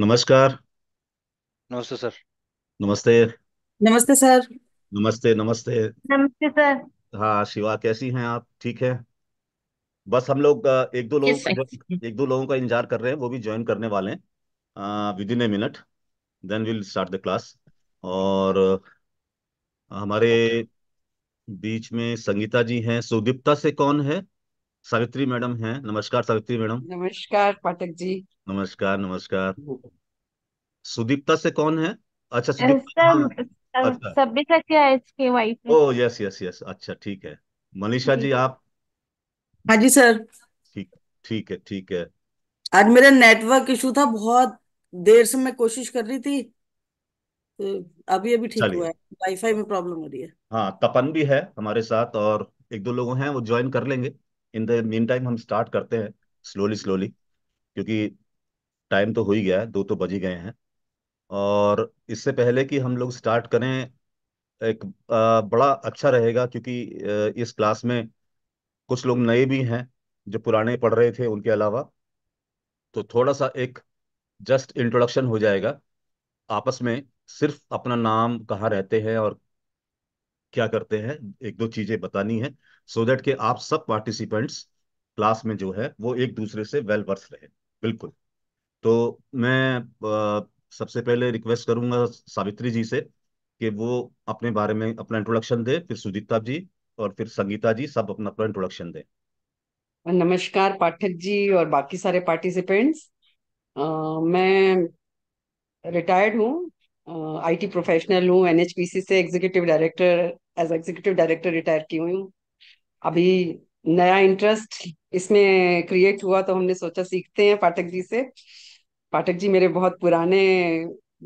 नमस्कार नमस्ते सर नमस्ते नमस्ते सर नमस्ते नमस्ते नमस्ते सर हाँ शिवा कैसी हैं आप ठीक है बस हम लोग एक दो लोगों का एक दो लोगों का इंतजार कर रहे हैं वो भी ज्वाइन करने वाले हैं within a minute then will start the class और हमारे बीच में संगीता जी हैं सुदीप्ता से कौन है सावित्री मैडम हैं नमस्कार सावित्री मैडम नमस्कार पाठक जी नमस्कार नमस्कार सुदीप्ता से कौन है अच्छा सुदीप्ता अच्छा सभ्यता क्या है wife oh yes yes yes अच्छा ठीक है मनीषा जी आप हाँ जी सर ठीक ठीक है ठीक है आज मेरा नेटवर्क इशू था बहुत देर से मैं कोशिश कर रही थी तो अभी अभी ठीक हुआ है वाईफाई में प्रॉब्लम हो रही है हाँ तपन भी है हमारे साथ और एक दो लोग हैं वो ज्वाइन कर लेंगे इन द मीन टाइम हम स्टार्ट करते हैं स्लोली स्लोली क्योंकि टाइम तो हो ही गया है दो तो बज ही गए हैं और इससे पहले कि हम लोग स्टार्ट करें एक बड़ा अच्छा रहेगा क्योंकि इस क्लास में कुछ लोग नए भी हैं जो पुराने पढ़ रहे थे उनके अलावा तो थोड़ा सा एक जस्ट इंट्रोडक्शन हो जाएगा आपस में सिर्फ अपना नाम कहाँ रहते हैं और क्या करते हैं एक दो चीजें बतानी है सो so दैट के आप सब पार्टिसिपेंट्स क्लास में जो है वो एक दूसरे से वेल वर्स रहे बिल्कुल तो मैं आ, सबसे पहले रिक्वेस्ट करूंगा सावित्री जी से कि वो अपने बारे में अपना इंट्रोडक्शन दे फिर सुदीप्ता जी और फिर संगीता जी सब अपना अपना इंट्रोडक्शन दे नमस्कार पाठक जी और बाकी सारे पार्टिसिपेंट्स मैं रिटायर्ड हूँ आईटी प्रोफेशनल हूँ एनएचपीसी से executive director as executive director retire की हुई हूँ अभी नया इंटरेस्ट इसमें क्रिएट हुआ तो हमने सोचा सीखते हैं पाठक जी से पाठक जी मेरे बहुत पुराने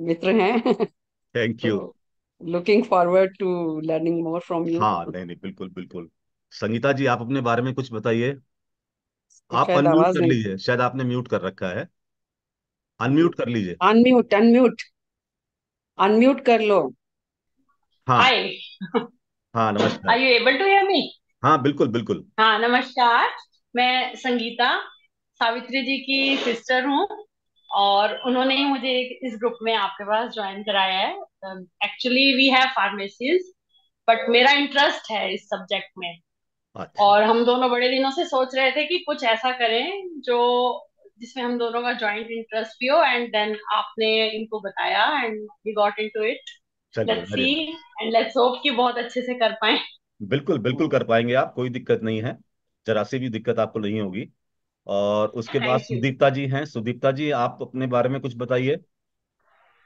मित्र हैं thank you looking forward to learning more from you हाँ नहीं नहीं बिल्कुल बिल्कुल संगीता जी आप अपने बारे में कुछ बताइए आप अनम्यूट कर लीजिए शायद आपने म्यूट कर रखा है अनम्यूट कर लीजिए अनम्यूट अनम्यूट अनम्यूट कर लो हाय हाँ नमस्कार are you able to hear me हाँ बिल्कुल बिल्कुल हाँ नमस्कार मैं संगीता सावित्री जी की सिस्टर हूँ और उन्होंने ही मुझे इस ग्रुप में आपके पास ज्वाइन कराया है actually we have pharmacies but मेरा इंटरेस्ट है इस सब्जेक्ट में अच्छा। और हम दोनों बड़े दिनों से सोच रहे थे कि कुछ ऐसा करें जो जिसमें हम दोनों का जॉइंट इंटरेस्ट भी हो एंड देन आपने इनको बताया and we got into it let's see and let's hope कि बहुत अच्छे से कर पाए बिल्कुल बिल्कुल कर पाएंगे आप कोई दिक्कत नहीं है जरा सी भी दिक्कत आपको नहीं होगी और उसके बाद सुदीप्ता जी हैं सुदीप्ता जी आप अपने बारे में कुछ बताइए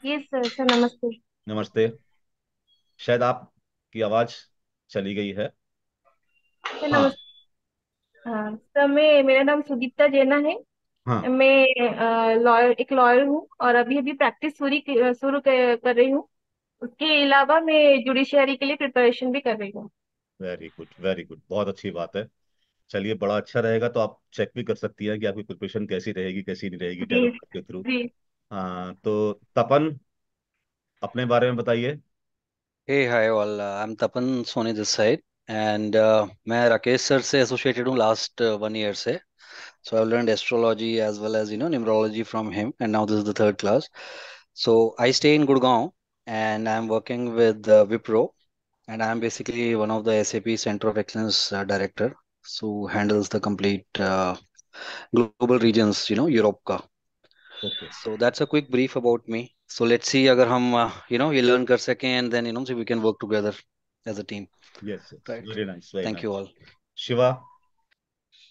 यस सर सर नमस्ते नमस्ते शायद आप की आवाज चली गई है सर हाँ। नमस्ते हाँ सर हाँ. मैं मेरा नाम सुदीप्ता जैना है हाँ मैं लॉयर एक लॉयर हूँ और अभी अभी प्रैक्टिस पूरी शुरू कर रही हूँ उसके अलावा मैं जुडिशियरी के लिए प्रिपरेशन भी कर रही हूँ वेरी गुड वेरी गुड बहुत अच्छी बात है चलिए बड़ा अच्छा रहेगा तो आप चेक भी कर सकती हैं कि आपकी प्रिपरेशन कैसी रहेगी कैसी नहीं रहेगी जी टैरो कार्ड के थ्रू जी हाँ तो तपन अपने बारे में बताइए Hey, hi all. Uh, I'm Tapan Soni this side, and uh, मैं राकेश सर से एसोसिएटेड हूँ लास्ट वन ईयर से So I've learned astrology as well as you know numerology from him, and now this is the third class. So I stay in Gurgaon, and I'm working with uh, Wipro, and I'm basically one of the SAP Center of Excellence uh, director, who handles the complete uh, global regions, you know, Europe ka. Okay. So that's a quick brief about me. So let's see अगर हम uh, you know ये learn kar sake, and then you know so we can work together as a team. Yes. yes. Right. Very nice. Very Thank nice. you all. Shiva,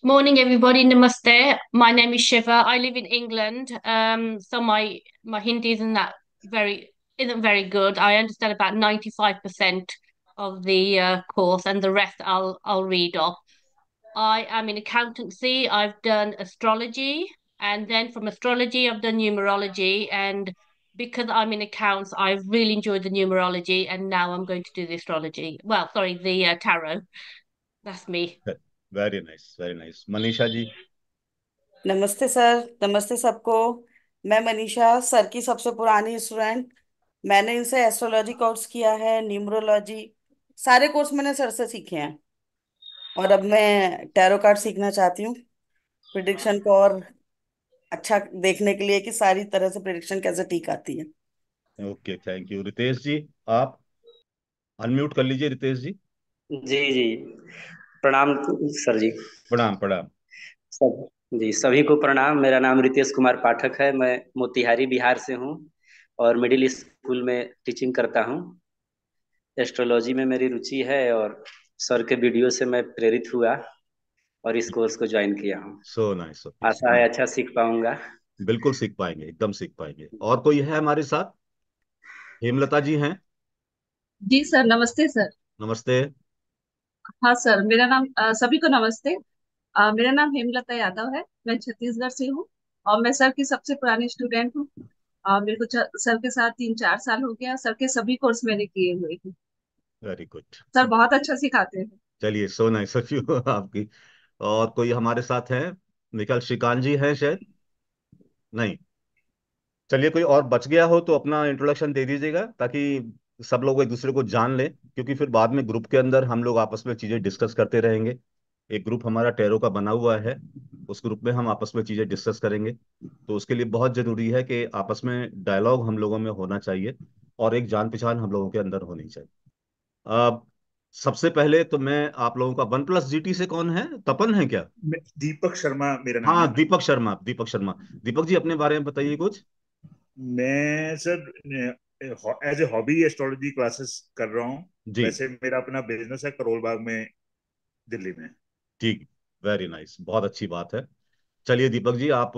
Morning, everybody. Namaste. My name is Shiva. I live in England, um, so my my Hindi isn't that very isn't very good. I understand about ninety five percent of the uh, course, and the rest I'll I'll read off. I am in accountancy. I've done astrology, and then from astrology, I've done numerology. And because I'm in accounts, I've really enjoyed the numerology, and now I'm going to do the astrology. Well, sorry, the uh, tarot. That's me. Good. Very nice very nice Manisha ji नमस्ते sir नमस्ते सबको मैं Manisha sir की सबसे पुरानी student मैंने इनसे astrology course किया है न्यूमरोलॉजी सारे कोर्स मैंने सर से सीखे हैं और अब मैं टैरो कार्ड सीखना चाहती हूँ प्रिडिक्शन को और अच्छा देखने के लिए कि सारी तरह से प्रिडिक्शन कैसे ठीक आती है okay thank you Ritesh ji आप अनम्यूट कर लीजिए रितेश जी जी जी प्रणाम सर जी प्रणाम प्रणाम सब जी सभी को प्रणाम मेरा नाम रितेश कुमार पाठक है मैं मोतिहारी बिहार से हूँ और मिडिल स्कूल में टीचिंग करता हूँ एस्ट्रोलॉजी में मेरी रुचि है और सर के वीडियो से मैं प्रेरित हुआ और इस कोर्स को ज्वाइन किया हूँ सो नाइस आशा है अच्छा सीख पाऊंगा बिल्कुल सीख पाएंगे एकदम सीख पाएंगे और कोई है हमारे साथ हेमलता जी हैं जी सर नमस्ते सर नमस्ते हाँ सर मेरा नाम अ, सभी को नमस्ते आ, मेरा नाम हेमलता यादव है मैं छत्तीसगढ़ से हूँ और मैं सर की सबसे पुरानी स्टूडेंट हूँ मेरे को सर के साथ तीन चार साल हो गया सर के सभी कोर्स मैंने किए हुए हैं वेरी गुड सर बहुत अच्छा सिखाते हैं चलिए सो नाइस ऑफ यू आपकी और कोई हमारे साथ है निकल श्रीकांत जी हैं शायद नहीं चलिए कोई और बच गया हो तो अपना इंट्रोडक्शन दे दीजिएगा ताकि सब लोग एक दूसरे को जान लें क्योंकि फिर बाद में ग्रुप के अंदर हम लोग आपस में चीज़ें डिस्कस करते रहेंगे एक ग्रुप हमारा टेरो का बना हुआ है उस ग्रुप में हम आपस में चीज़ें डिस्कस करेंगे तो उसके लिए बहुत ज़रूरी है कि आपस में डायलॉग हम लोगों में होना चाहिए और एक जान पहचान हम लोगों के अंदर होनी चाहिए अब सबसे पहले तो मैं आप लोगों का वन प्लस जी से कौन है तपन है क्या दीपक शर्मा मेरा नाम हाँ है। दीपक शर्मा दीपक शर्मा दीपक जी अपने बारे में बताइए कुछ मैं sir as a hobby astrology classes कर रहा हूँ जैसे मेरा अपना बिजनेस है करोल बाग में दिल्ली में ठीक वेरी नाइस बहुत अच्छी बात है चलिए दीपक जी आप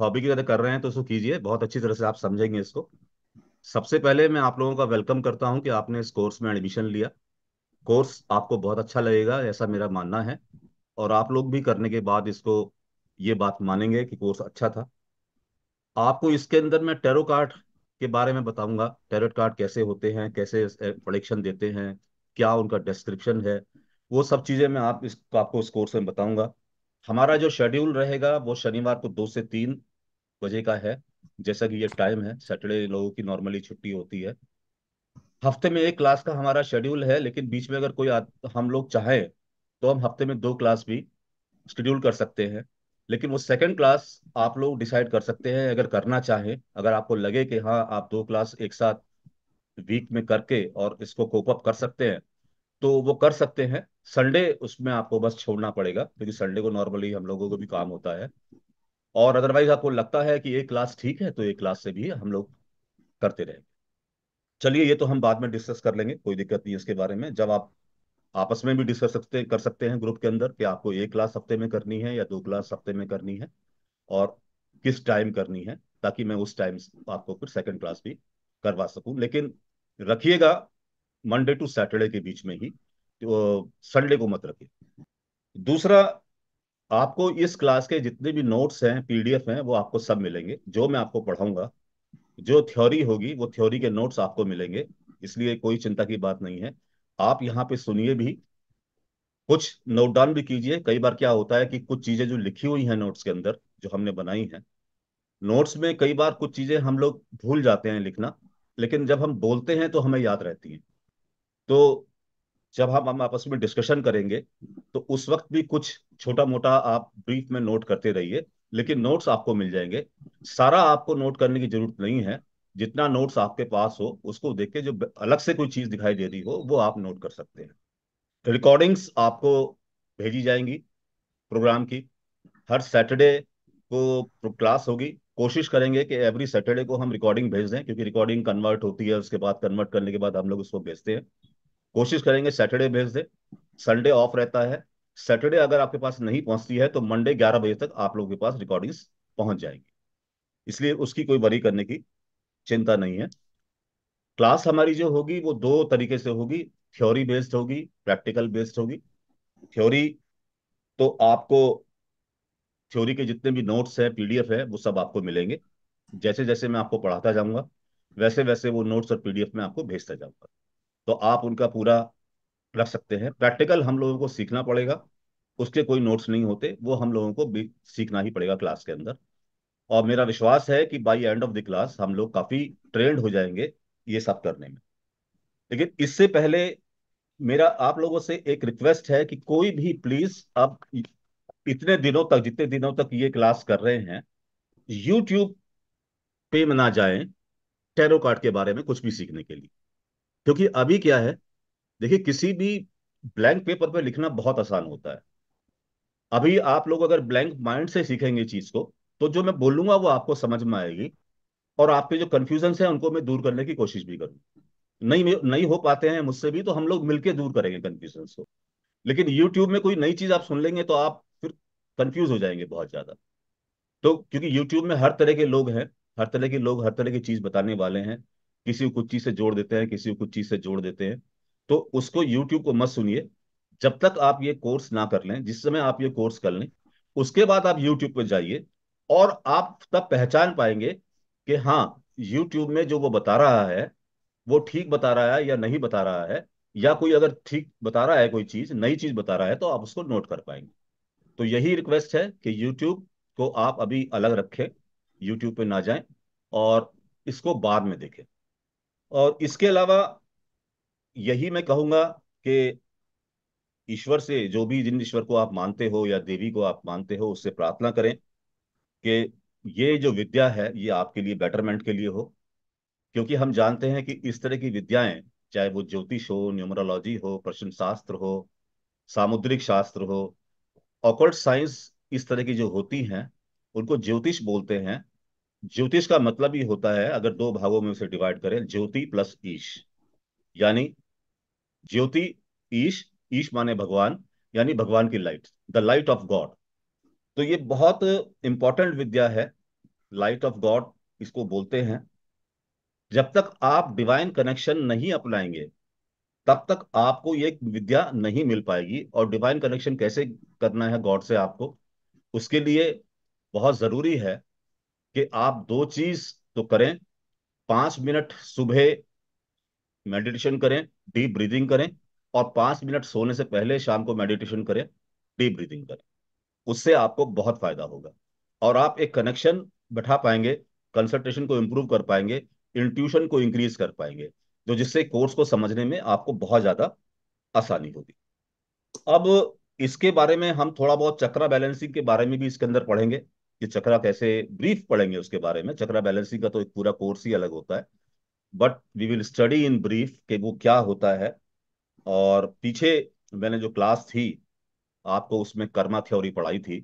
हॉबी की तरह कर रहे हैं तो इसको कीजिए बहुत अच्छी तरह से आप समझेंगे इसको सबसे पहले मैं आप लोगों का वेलकम करता हूं कि आपने इस कोर्स में एडमिशन लिया कोर्स आपको बहुत अच्छा लगेगा ऐसा मेरा मानना है और आप लोग भी करने के बाद इसको ये बात मानेंगे कि कोर्स अच्छा था आपको इसके अंदर मैं टेरो कार्ड के बारे में बताऊंगा टैरोट कार्ड कैसे होते हैं कैसे प्रोडिक्शन देते हैं क्या उनका डिस्क्रिप्शन है वो सब चीजें मैं आप इस आपको इस कोर्स में बताऊंगा हमारा जो शेड्यूल रहेगा वो शनिवार को दो से तीन बजे का है जैसा कि ये टाइम है सैटरडे लोगों की नॉर्मली छुट्टी होती है हफ्ते में एक क्लास का हमारा शेड्यूल है लेकिन बीच में अगर कोई हम लोग चाहें तो हम हफ्ते में दो क्लास भी शेड्यूल कर सकते हैं लेकिन वो सेकंड क्लास आप लोग डिसाइड कर सकते हैं अगर करना चाहें अगर आपको लगे कि हाँ आप दो क्लास एक साथ वीक में करके और इसको कोप अप कर सकते हैं तो वो कर सकते हैं संडे उसमें आपको बस छोड़ना पड़ेगा क्योंकि संडे को नॉर्मली हम लोगों को भी काम होता है और अदरवाइज आपको लगता है कि एक क्लास ठीक है तो एक क्लास से भी हम लोग करते रहेंगे चलिए ये तो हम बाद में डिस्कस कर लेंगे कोई दिक्कत नहीं इसके बारे में जब आप आपस में भी डिस्कस सकते कर सकते हैं ग्रुप के अंदर कि आपको एक क्लास हफ्ते में करनी है या दो क्लास हफ्ते में करनी है और किस टाइम करनी है ताकि मैं उस टाइम आपको फिर सेकंड क्लास भी करवा सकूं लेकिन रखिएगा मंडे टू सैटरडे के बीच में ही तो संडे को मत रखिए दूसरा आपको इस क्लास के जितने भी नोट्स हैं पीडीएफ हैं वो आपको सब मिलेंगे जो मैं आपको पढ़ाऊंगा जो थ्योरी होगी वो थ्योरी के नोट्स आपको मिलेंगे इसलिए कोई चिंता की बात नहीं है आप यहाँ पे सुनिए भी कुछ नोट डाउन भी कीजिए कई बार क्या होता है कि कुछ चीजें जो लिखी हुई हैं नोट्स के अंदर जो हमने बनाई हैं नोट्स में कई बार कुछ चीजें हम लोग भूल जाते हैं लिखना लेकिन जब हम बोलते हैं तो हमें याद रहती हैं तो जब हम हम आपस में डिस्कशन करेंगे तो उस वक्त भी कुछ छोटा मोटा आप ब्रीफ में नोट करते रहिए लेकिन नोट्स आपको मिल जाएंगे सारा आपको नोट करने की जरूरत नहीं है जितना नोट्स आपके पास हो उसको देख के जो अलग से कोई चीज दिखाई दे रही हो वो आप नोट कर सकते हैं रिकॉर्डिंग्स आपको भेजी जाएंगी प्रोग्राम की हर सैटरडे को क्लास होगी कोशिश करेंगे कि एवरी सैटरडे को हम रिकॉर्डिंग भेज दें क्योंकि रिकॉर्डिंग कन्वर्ट होती है उसके बाद कन्वर्ट करने के बाद हम लोग उसको भेजते हैं कोशिश करेंगे सैटरडे भेज दें संडे ऑफ रहता है सैटरडे अगर आपके पास नहीं पहुंचती है तो मंडे ग्यारह बजे तक आप लोगों के पास रिकॉर्डिंग्स पहुंच जाएंगी इसलिए उसकी कोई वरी करने की चिंता नहीं है क्लास हमारी जो होगी वो दो तरीके से होगी थ्योरी बेस्ड होगी प्रैक्टिकल बेस्ड होगी थ्योरी तो आपको थ्योरी के जितने भी नोट्स हैं पीडीएफ है वो सब आपको मिलेंगे जैसे जैसे मैं आपको पढ़ाता जाऊंगा वैसे वैसे वो नोट्स और पीडीएफ में आपको भेजता जाऊंगा तो आप उनका पूरा रख सकते हैं प्रैक्टिकल हम लोगों को सीखना पड़ेगा उसके कोई नोट्स नहीं होते वो हम लोगों को भी सीखना ही पड़ेगा क्लास के अंदर और मेरा विश्वास है कि by end of the class हम लोग काफी ट्रेंड हो जाएंगे ये सब करने में लेकिन इससे पहले मेरा आप लोगों से एक रिक्वेस्ट है कि कोई भी प्लीज अब इतने दिनों तक जितने दिनों तक ये क्लास कर रहे हैं यूट्यूब पे मना ना जाए टैरो कार्ड के बारे में कुछ भी सीखने के लिए क्योंकि अभी क्या है देखिए किसी भी ब्लैंक पेपर पर लिखना बहुत आसान होता है अभी आप लोग अगर ब्लैंक माइंड से सीखेंगे चीज को तो जो मैं बोलूंगा वो आपको समझ में आएगी और आपके जो कन्फ्यूजन है उनको मैं दूर करने की कोशिश भी करूँ नहीं नहीं हो पाते हैं मुझसे भी तो हम लोग मिलकर दूर करेंगे कन्फ्यूजन को लेकिन यूट्यूब में कोई नई चीज आप सुन लेंगे तो आप फिर कंफ्यूज हो जाएंगे बहुत ज्यादा तो क्योंकि यूट्यूब में हर तरह के लोग हैं हर तरह के लोग हर तरह की चीज बताने वाले हैं किसी को कुछ चीज से जोड़ देते हैं किसी को कुछ चीज से जोड़ देते हैं तो उसको यूट्यूब को मत सुनिए जब तक आप ये कोर्स ना कर लें जिस समय आप ये कोर्स कर लें उसके बाद आप यूट्यूब पर जाइए और आप तब पहचान पाएंगे कि हाँ यूट्यूब में जो वो बता रहा है वो ठीक बता रहा है या नहीं बता रहा है या कोई अगर ठीक बता रहा है कोई चीज नई चीज बता रहा है तो आप उसको नोट कर पाएंगे तो यही रिक्वेस्ट है कि यूट्यूब को आप अभी अलग रखें यूट्यूब पे ना जाएं और इसको बाद में देखें और इसके अलावा यही मैं कहूंगा कि ईश्वर से जो भी जिन ईश्वर को आप मानते हो या देवी को आप मानते हो उससे प्रार्थना करें कि ये जो विद्या है ये आपके लिए बेटरमेंट के लिए हो क्योंकि हम जानते हैं कि इस तरह की विद्याएं चाहे वो ज्योतिष हो न्यूमरोलॉजी हो प्रश्न शास्त्र हो सामुद्रिक शास्त्र हो ऑकल्ट साइंस इस तरह की जो होती हैं उनको ज्योतिष बोलते हैं ज्योतिष का मतलब ही होता है अगर दो भागों में उसे डिवाइड करें ज्योति प्लस ईश यानी ज्योति ईश ईश माने भगवान यानी भगवान की light the light of God तो ये बहुत इंपॉर्टेंट विद्या है लाइट ऑफ गॉड इसको बोलते हैं जब तक आप डिवाइन कनेक्शन नहीं अपनाएंगे तब तक आपको ये विद्या नहीं मिल पाएगी और डिवाइन कनेक्शन कैसे करना है गॉड से आपको उसके लिए बहुत जरूरी है कि आप दो चीज तो करें पांच मिनट सुबह मेडिटेशन करें डीप ब्रीदिंग करें और पांच मिनट सोने से पहले शाम को मेडिटेशन करें डीप ब्रीदिंग करें उससे आपको बहुत फायदा होगा और आप एक कनेक्शन बैठा पाएंगे कंसल्टेशन को इम्प्रूव कर पाएंगे इंट्यूशन को इंक्रीज कर पाएंगे तो जिससे कोर्स को समझने में आपको बहुत ज्यादा आसानी होगी अब इसके बारे में हम थोड़ा बहुत चक्रा बैलेंसिंग के बारे में भी इसके अंदर पढ़ेंगे कि चक्रा कैसे ब्रीफ पढ़ेंगे उसके बारे में चक्रा बैलेंसिंग का तो एक पूरा कोर्स ही अलग होता है but we will study in brief कि वो क्या होता है और पीछे मैंने जो क्लास थी आपको उसमें कर्मा थ्योरी पढ़ाई थी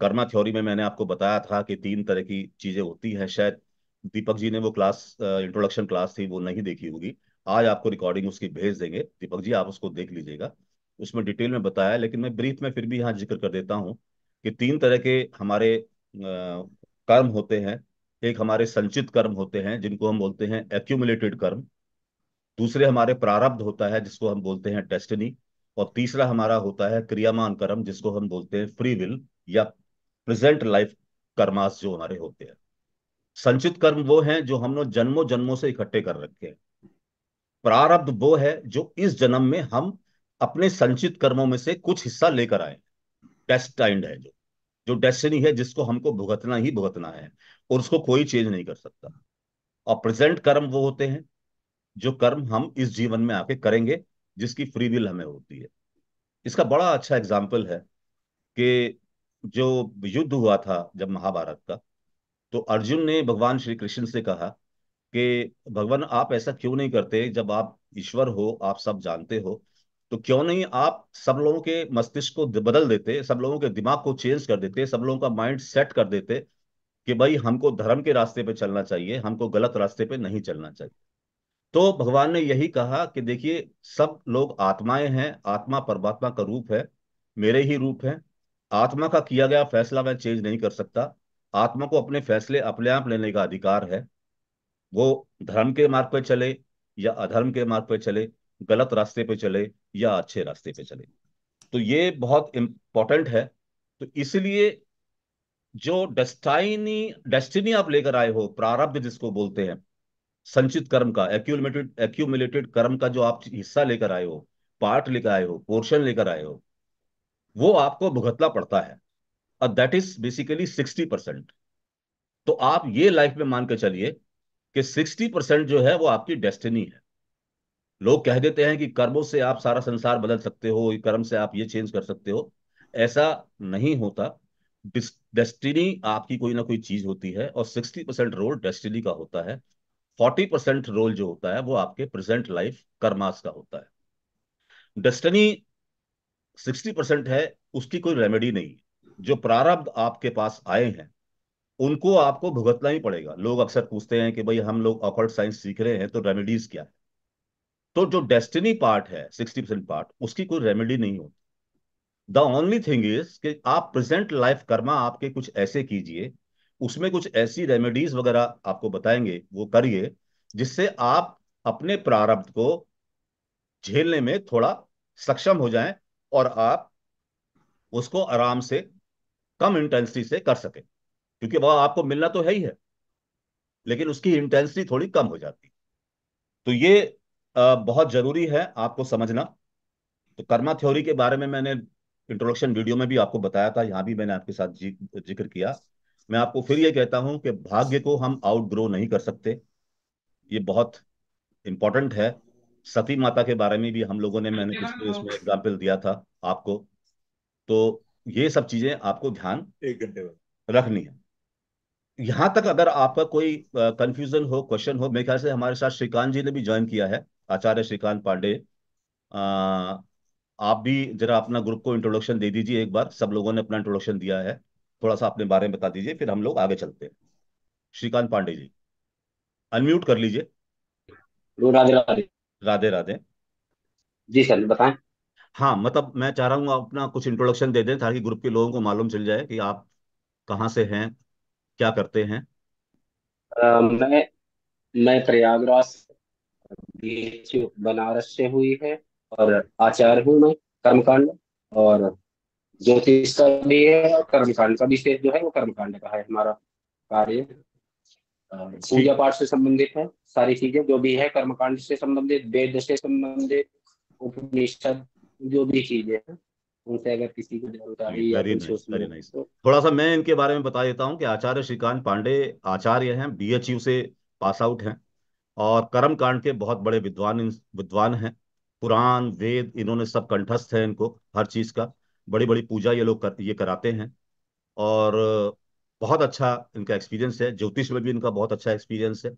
कर्मा थ्योरी में मैंने आपको बताया था कि तीन तरह की चीजें होती हैं शायद दीपक जी ने वो क्लास इंट्रोडक्शन क्लास थी वो नहीं देखी होगी आज आपको रिकॉर्डिंग उसकी भेज देंगे दीपक जी आप उसको देख लीजिएगा उसमें डिटेल में बताया लेकिन मैं ब्रीफ में फिर भी यहाँ जिक्र कर देता हूँ कि तीन तरह के हमारे कर्म होते हैं एक हमारे संचित कर्म होते हैं जिनको हम बोलते हैं एक्यूमुलेटेड कर्म दूसरे हमारे प्रारब्ध होता है जिसको हम बोलते हैं डेस्टिनी और तीसरा हमारा होता है क्रियामान कर्म जिसको हम बोलते हैं फ्री विल या प्रेजेंट लाइफ कर्मास जो हमारे होते हैं संचित कर्म वो हैं जो हमने जन्मों जन्मों से इकट्ठे कर रखे हैं प्रारब्ध वो है जो इस जन्म में हम अपने संचित कर्मों में से कुछ हिस्सा लेकर आए डेस्टाइंड है जो जो डेस्टिनी है जिसको हमको भुगतना ही भुगतना है और उसको कोई चेंज नहीं कर सकता और प्रेजेंट कर्म वो होते हैं जो कर्म हम इस जीवन में आके करेंगे जिसकी फ्री विल हमें होती है इसका बड़ा अच्छा एग्जाम्पल है कि जो युद्ध हुआ था जब महाभारत का तो अर्जुन ने भगवान श्री कृष्ण से कहा कि भगवान आप ऐसा क्यों नहीं करते जब आप ईश्वर हो आप सब जानते हो तो क्यों नहीं आप सब लोगों के मस्तिष्क को बदल देते सब लोगों के दिमाग को चेंज कर देते सब लोगों का माइंड सेट कर देते कि भाई हमको धर्म के रास्ते पे चलना चाहिए हमको गलत रास्ते पे नहीं चलना चाहिए तो भगवान ने यही कहा कि देखिए सब लोग आत्माएं हैं आत्मा परमात्मा का रूप है मेरे ही रूप है आत्मा का किया गया फैसला मैं चेंज नहीं कर सकता आत्मा को अपने फैसले अपने आप लेने का अधिकार है वो धर्म के मार्ग पर चले या अधर्म के मार्ग पर चले गलत रास्ते पे चले या अच्छे रास्ते पे चले तो ये बहुत इंपॉर्टेंट है तो इसलिए जो डेस्टाइनी डेस्टिनी आप लेकर आए हो प्रारब्ध जिसको बोलते हैं संचित कर्म का एक्यूमुलेटेड एक्यूमुलेटेड कर्म का जो आप हिस्सा लेकर आए हो पार्ट लेकर आए हो पोर्शन लेकर आए हो वो आपको भुगतना पड़ता है और that is basically sixty percent तो आप ये लाइफ में मान के चलिए कि सिक्सटी परसेंट जो है वो आपकी डेस्टिनी है लोग कह देते हैं कि कर्मों से आप सारा संसार बदल सकते हो कर्म से आप ये चेंज कर सकते हो ऐसा नहीं होता डेस्टिनी आपकी कोई ना कोई चीज होती है और सिक्सटी परसेंट रोल डेस्टिनी का होता है फोर्टी परसेंट रोल जो होता है वो आपके प्रेजेंट लाइफ कर्मास का होता है डेस्टनी सिक्सटी परसेंट है उसकी कोई रेमेडी नहीं जो प्रारब्ध आपके पास आए हैं उनको आपको भुगतना ही पड़ेगा लोग अक्सर पूछते हैं कि भाई हम लोग ऑफर्ड साइंस सीख रहे हैं तो रेमेडीज क्या है तो जो डेस्टिनी पार्ट है सिक्सटी परसेंट पार्ट उसकी कोई रेमेडी नहीं होती द ओनली थिंग इज कि आप प्रेजेंट लाइफ कर्मा आपके कुछ ऐसे कीजिए उसमें कुछ ऐसी रेमेडीज वगैरह आपको बताएंगे वो करिए जिससे आप अपने प्रारब्ध को झेलने में थोड़ा सक्षम हो जाएं और आप उसको आराम से कम इंटेंसिटी से कर सकें क्योंकि वह आपको मिलना तो है ही है लेकिन उसकी इंटेंसिटी थोड़ी कम हो जाती है तो ये बहुत जरूरी है आपको समझना तो कर्मा थ्योरी के बारे में मैंने इंट्रोडक्शन वीडियो में भी आपको बताया था यहां भी मैंने आपके साथ जिक्र किया मैं आपको फिर ये कहता हूं कि भाग्य को हम आउटग्रो नहीं कर सकते ये बहुत इंपॉर्टेंट है सती माता के बारे में भी हम लोगों ने मैंने पिछले उसमें एग्जाम्पल दिया था आपको तो ये सब चीजें आपको ध्यान एक घंटे रखनी है यहां तक अगर आपका कोई कंफ्यूजन हो क्वेश्चन हो मेरे ख्याल से हमारे साथ श्रीकांत जी ने भी ज्वाइन किया है आचार्य श्रीकांत पांडे आप भी जरा अपना ग्रुप को इंट्रोडक्शन दे दीजिए एक बार सब लोगों ने अपना इंट्रोडक्शन दिया है थोड़ा सा अपने बारे में बता दीजिए फिर हम लोग आगे चलते हैं श्रीकांत पांडे जी अनम्यूट कर लीजिए राधे राधे राधे राधे जी सर बताएं हाँ मतलब मैं चाह रहा हूँ अपना कुछ इंट्रोडक्शन दे दें ताकि ग्रुप के लोगों को मालूम चल जाए कि आप कहाँ से हैं क्या करते हैं आ, मैं मैं प्रयागराज बनारस से हुई है और आचार्य हूँ मैं कर्मकांड और ज्योतिष का भी है और कर्मकांड का विशेष जो है वो कर्मकांड का है हमारा कार्य पूजा पाठ से संबंधित है सारी चीजें जो भी है कर्मकांड से संबंधित वेद से संबंधित उपनिषद जो भी चीजें हैं अगर किसी को जानकारी nice, तो, थोड़ा सा मैं इनके बारे में बता देता हूँ कि आचार्य श्रीकांत पांडे आचार्य हैं बी से पास आउट हैं और कर्म कांड के बहुत बड़े विद्वान विद्वान हैं पुराण वेद इन्होंने सब कंठस्थ है इनको हर चीज का बड़ी बड़ी पूजा ये लोग कर, ये कराते हैं और बहुत अच्छा इनका एक्सपीरियंस है ज्योतिष में भी इनका बहुत अच्छा एक्सपीरियंस है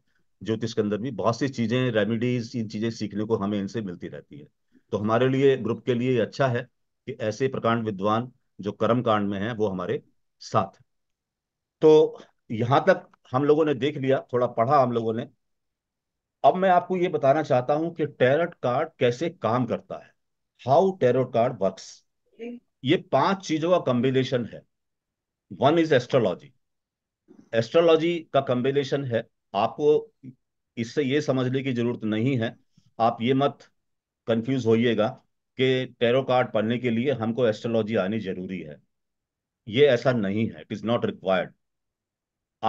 ज्योतिष के अंदर भी बहुत सी चीज़ें रेमिडीज इन चीज़ें सीखने को हमें इनसे मिलती रहती है तो हमारे लिए ग्रुप के लिए अच्छा है कि ऐसे प्रकांड विद्वान जो कर्म कांड में है वो हमारे साथ तो यहां तक हम लोगों ने देख लिया थोड़ा पढ़ा हम लोगों ने अब मैं आपको ये बताना चाहता हूं कि टेरट कार्ड कैसे काम करता है हाउ टेरट कार्ड वर्क्स ये पांच चीजों का कम्बिनेशन है वन इज एस्ट्रोलॉजी एस्ट्रोलॉजी का कम्बिनेशन है आपको इससे ये समझने की जरूरत नहीं है आप ये मत कंफ्यूज होइएगा कि टेरो कार्ड पढ़ने के लिए हमको एस्ट्रोलॉजी आनी जरूरी है ये ऐसा नहीं है इट इज नॉट रिक्वायर्ड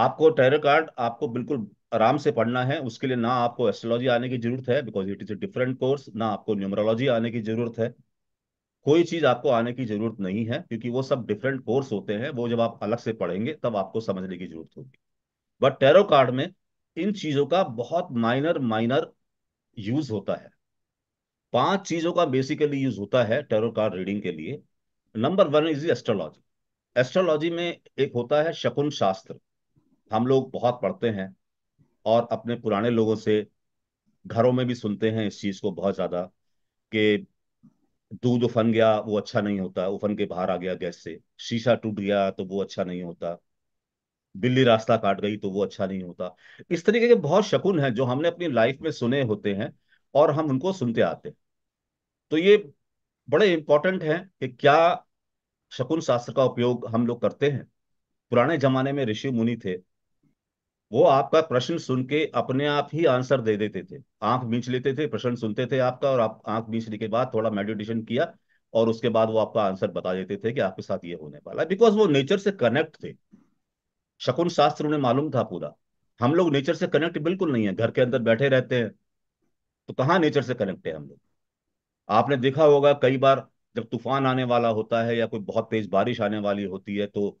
आपको टेरो कार्ड आपको बिल्कुल आराम से पढ़ना है उसके लिए ना आपको एस्ट्रोलॉजी आने की जरूरत है because it is a different course ना आपको न्यूमरोलॉजी आने की जरूरत है कोई चीज आपको आने की जरूरत नहीं है क्योंकि वो सब डिफरेंट कोर्स होते हैं वो जब आप अलग से पढ़ेंगे तब आपको समझने की जरूरत होगी बट टेरो कार्ड में इन चीजों का बहुत माइनर माइनर यूज होता है पांच चीजों का बेसिकली यूज होता है टेरो कार्ड रीडिंग के लिए number one is astrology astrology में एक होता है शकुन शास्त्र हम लोग बहुत पढ़ते हैं और अपने पुराने लोगों से घरों में भी सुनते हैं इस चीज को बहुत ज्यादा कि दूध उफन गया वो अच्छा नहीं होता उफन के बाहर आ गया गैस से शीशा टूट गया तो वो अच्छा नहीं होता बिल्ली रास्ता काट गई तो वो अच्छा नहीं होता इस तरीके के बहुत शकुन हैं जो हमने अपनी लाइफ में सुने होते हैं और हम उनको सुनते आते हैं तो ये बड़े इंपॉर्टेंट हैं कि क्या शकुन शास्त्र का उपयोग हम लोग करते हैं पुराने जमाने में ऋषि मुनि थे वो आपका प्रश्न सुन के अपने आप ही आंसर दे देते थे आंख बीच लेते थे प्रश्न सुनते थे आपका और आप आंख बीचने के बाद थोड़ा मेडिटेशन किया और उसके बाद वो आपका आंसर बता देते थे कि आपके साथ ये होने वाला बिकॉज वो नेचर से कनेक्ट थे शकुन शास्त्र उन्हें मालूम था पूरा हम लोग नेचर से कनेक्ट बिल्कुल नहीं है घर के अंदर बैठे रहते हैं तो कहाँ नेचर से कनेक्ट है हम लोग आपने देखा होगा कई बार जब तूफान आने वाला होता है या कोई बहुत तेज बारिश आने वाली होती है तो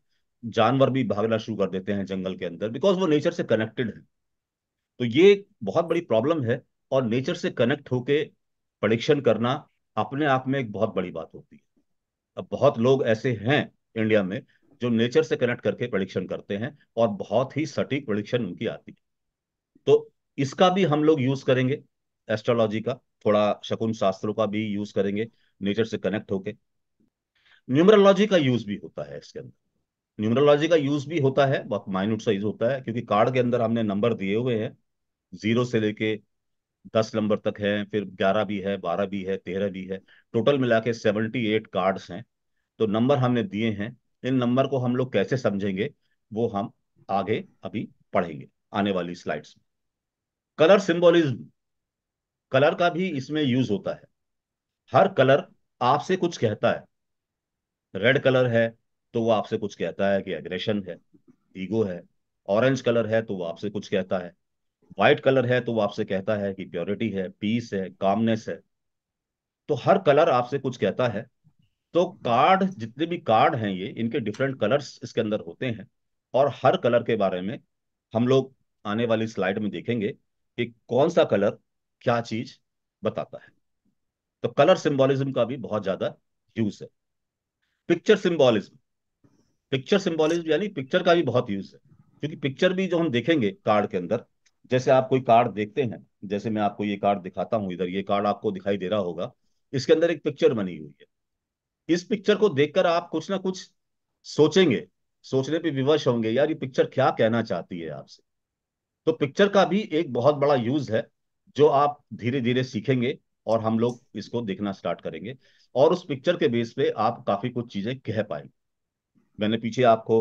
जानवर भी भागना शुरू कर देते हैं जंगल के अंदर बिकॉज वो नेचर से कनेक्टेड है तो ये बहुत बड़ी प्रॉब्लम है और नेचर से कनेक्ट होके प्रडिक्शन करना अपने आप में एक बहुत बड़ी बात होती है अब बहुत लोग ऐसे हैं इंडिया में जो नेचर से कनेक्ट करके प्रडिक्शन करते हैं और बहुत ही सटीक प्रडिक्शन उनकी आती है तो इसका भी हम लोग यूज करेंगे एस्ट्रोलॉजी का थोड़ा शकुन शास्त्रों का भी यूज करेंगे नेचर से कनेक्ट होके न्यूमरोलॉजी का यूज भी होता है इसके अंदर न्यूमरोलॉजी का यूज भी होता है बहुत माइन्यूट सा यूज होता है क्योंकि कार्ड के अंदर हमने नंबर दिए हुए हैं जीरो से लेके दस नंबर तक है फिर ग्यारह भी है बारह भी है तेरह भी है टोटल मिला के सेवेंटी एट कार्ड्स हैं तो नंबर हमने दिए हैं इन नंबर को हम लोग कैसे समझेंगे वो हम आगे अभी पढ़ेंगे आने वाली स्लाइड्स में कलर सिंबोलिज्म कलर का भी इसमें यूज होता है हर कलर आपसे कुछ कहता है रेड कलर है तो वो आपसे कुछ कहता है कि एग्रेशन है ईगो है ऑरेंज कलर है तो वो आपसे कुछ कहता है व्हाइट कलर है तो वो आपसे कहता है कि प्योरिटी है पीस है कामनेस है तो हर कलर आपसे कुछ कहता है तो कार्ड जितने भी कार्ड हैं ये इनके डिफरेंट कलर्स इसके अंदर होते हैं और हर कलर के बारे में हम लोग आने वाली स्लाइड में देखेंगे कि कौन सा कलर क्या चीज बताता है तो कलर सिंबोलिज्म का भी बहुत ज्यादा यूज है पिक्चर सिंबोलिज्म पिक्चर सिंबोलिज्म यानी पिक्चर का भी बहुत यूज है क्योंकि पिक्चर भी जो हम देखेंगे कार्ड के अंदर जैसे आप कोई कार्ड देखते हैं जैसे मैं आपको ये कार्ड दिखाता हूँ इधर ये कार्ड आपको दिखाई दे रहा होगा इसके अंदर एक पिक्चर बनी हुई है इस पिक्चर को देखकर आप कुछ ना कुछ सोचेंगे सोचने पे विवश होंगे यार ये पिक्चर क्या कहना चाहती है आपसे तो पिक्चर का भी एक बहुत बड़ा यूज है जो आप धीरे धीरे सीखेंगे और हम लोग इसको देखना स्टार्ट करेंगे और उस पिक्चर के बेस पे आप काफी कुछ चीजें कह पाएंगे मैंने पीछे आपको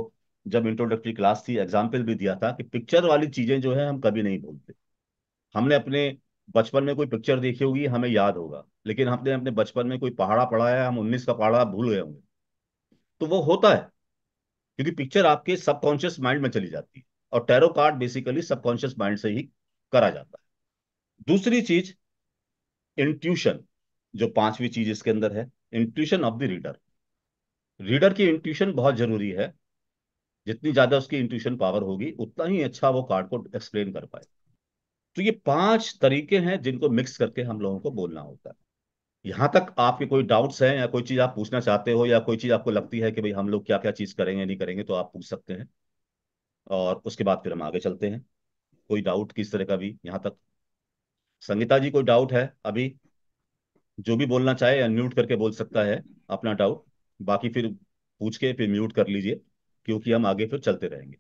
जब इंट्रोडक्टरी क्लास थी एग्जाम्पल भी दिया था कि पिक्चर वाली चीजें जो है हम कभी नहीं भूलते हमने अपने बचपन में कोई पिक्चर देखी होगी हमें याद होगा लेकिन हमने अपने बचपन में कोई पहाड़ा पढ़ा है हम उन्नीस का पहाड़ा भूल गए होंगे तो वो होता है क्योंकि पिक्चर आपके सबकॉन्शियस माइंड में चली जाती है और tarot card basically subconscious mind से ही करा जाता है दूसरी चीज इंट्यूशन जो पांचवी चीज इसके अंदर है intuition of the reader reader की इंट्यूशन बहुत जरूरी है जितनी ज्यादा उसकी इंट्यूशन पावर होगी उतना ही अच्छा वो कार्ड को एक्सप्लेन कर पाए तो ये पांच तरीके हैं जिनको मिक्स करके हम लोगों को बोलना होता है यहाँ तक आपके कोई डाउट्स हैं या कोई चीज आप पूछना चाहते हो या कोई चीज आपको लगती है कि भाई हम लोग क्या क्या चीज करेंगे नहीं करेंगे तो आप पूछ सकते हैं और उसके बाद फिर हम आगे चलते हैं कोई डाउट किस तरह का भी यहाँ तक संगीता जी कोई डाउट है अभी जो भी बोलना चाहे अनम्यूट करके बोल सकता है अपना डाउट बाकी फिर पूछ के फिर म्यूट कर लीजिए क्योंकि हम आगे फिर चलते रहेंगे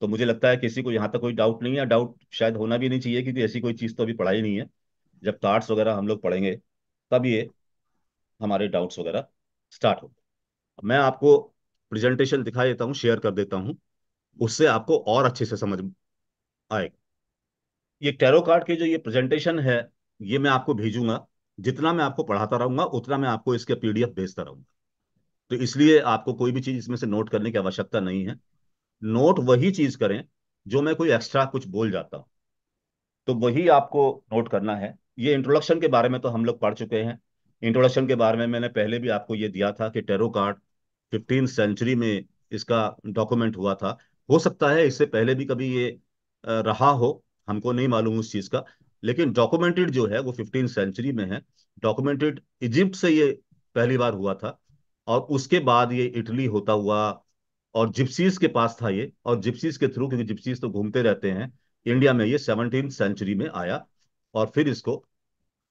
तो मुझे लगता है किसी को यहाँ तक कोई डाउट नहीं है डाउट शायद होना भी नहीं चाहिए क्योंकि ऐसी कोई चीज़ तो अभी पढ़ाई नहीं है जब कार्ड्स वगैरह हम लोग पढ़ेंगे तब ये हमारे डाउट्स वगैरह स्टार्ट होंगे मैं आपको प्रेजेंटेशन दिखा देता हूँ शेयर कर देता हूँ उससे आपको और अच्छे से समझ आएगा ये टैरो कार्ड के जो ये प्रेजेंटेशन है ये मैं आपको भेजूंगा जितना मैं आपको पढ़ाता रहूंगा उतना मैं आपको इसके पीडीएफ भेजता रहूंगा तो इसलिए आपको कोई भी चीज इसमें से नोट करने की आवश्यकता नहीं है नोट वही चीज करें जो मैं कोई एक्स्ट्रा कुछ बोल जाता हूं तो वही आपको नोट करना है ये इंट्रोडक्शन के बारे में तो हम लोग पढ़ चुके हैं इंट्रोडक्शन के बारे में मैंने पहले भी आपको ये दिया था कि टेरो कार्ड फिफ्टीन सेंचुरी में इसका डॉक्यूमेंट हुआ था हो सकता है इससे पहले भी कभी ये रहा हो हमको नहीं मालूम उस चीज का लेकिन डॉक्यूमेंटेड जो है वो फिफ्टीन सेंचुरी में है डॉक्यूमेंटेड इजिप्ट से ये पहली बार हुआ था और उसके बाद ये इटली होता हुआ और जिप्सीज के पास था ये और जिप्सीज के थ्रू क्योंकि जिप्सीज तो घूमते रहते हैं इंडिया में ये सेवनटीन सेंचुरी में आया और फिर इसको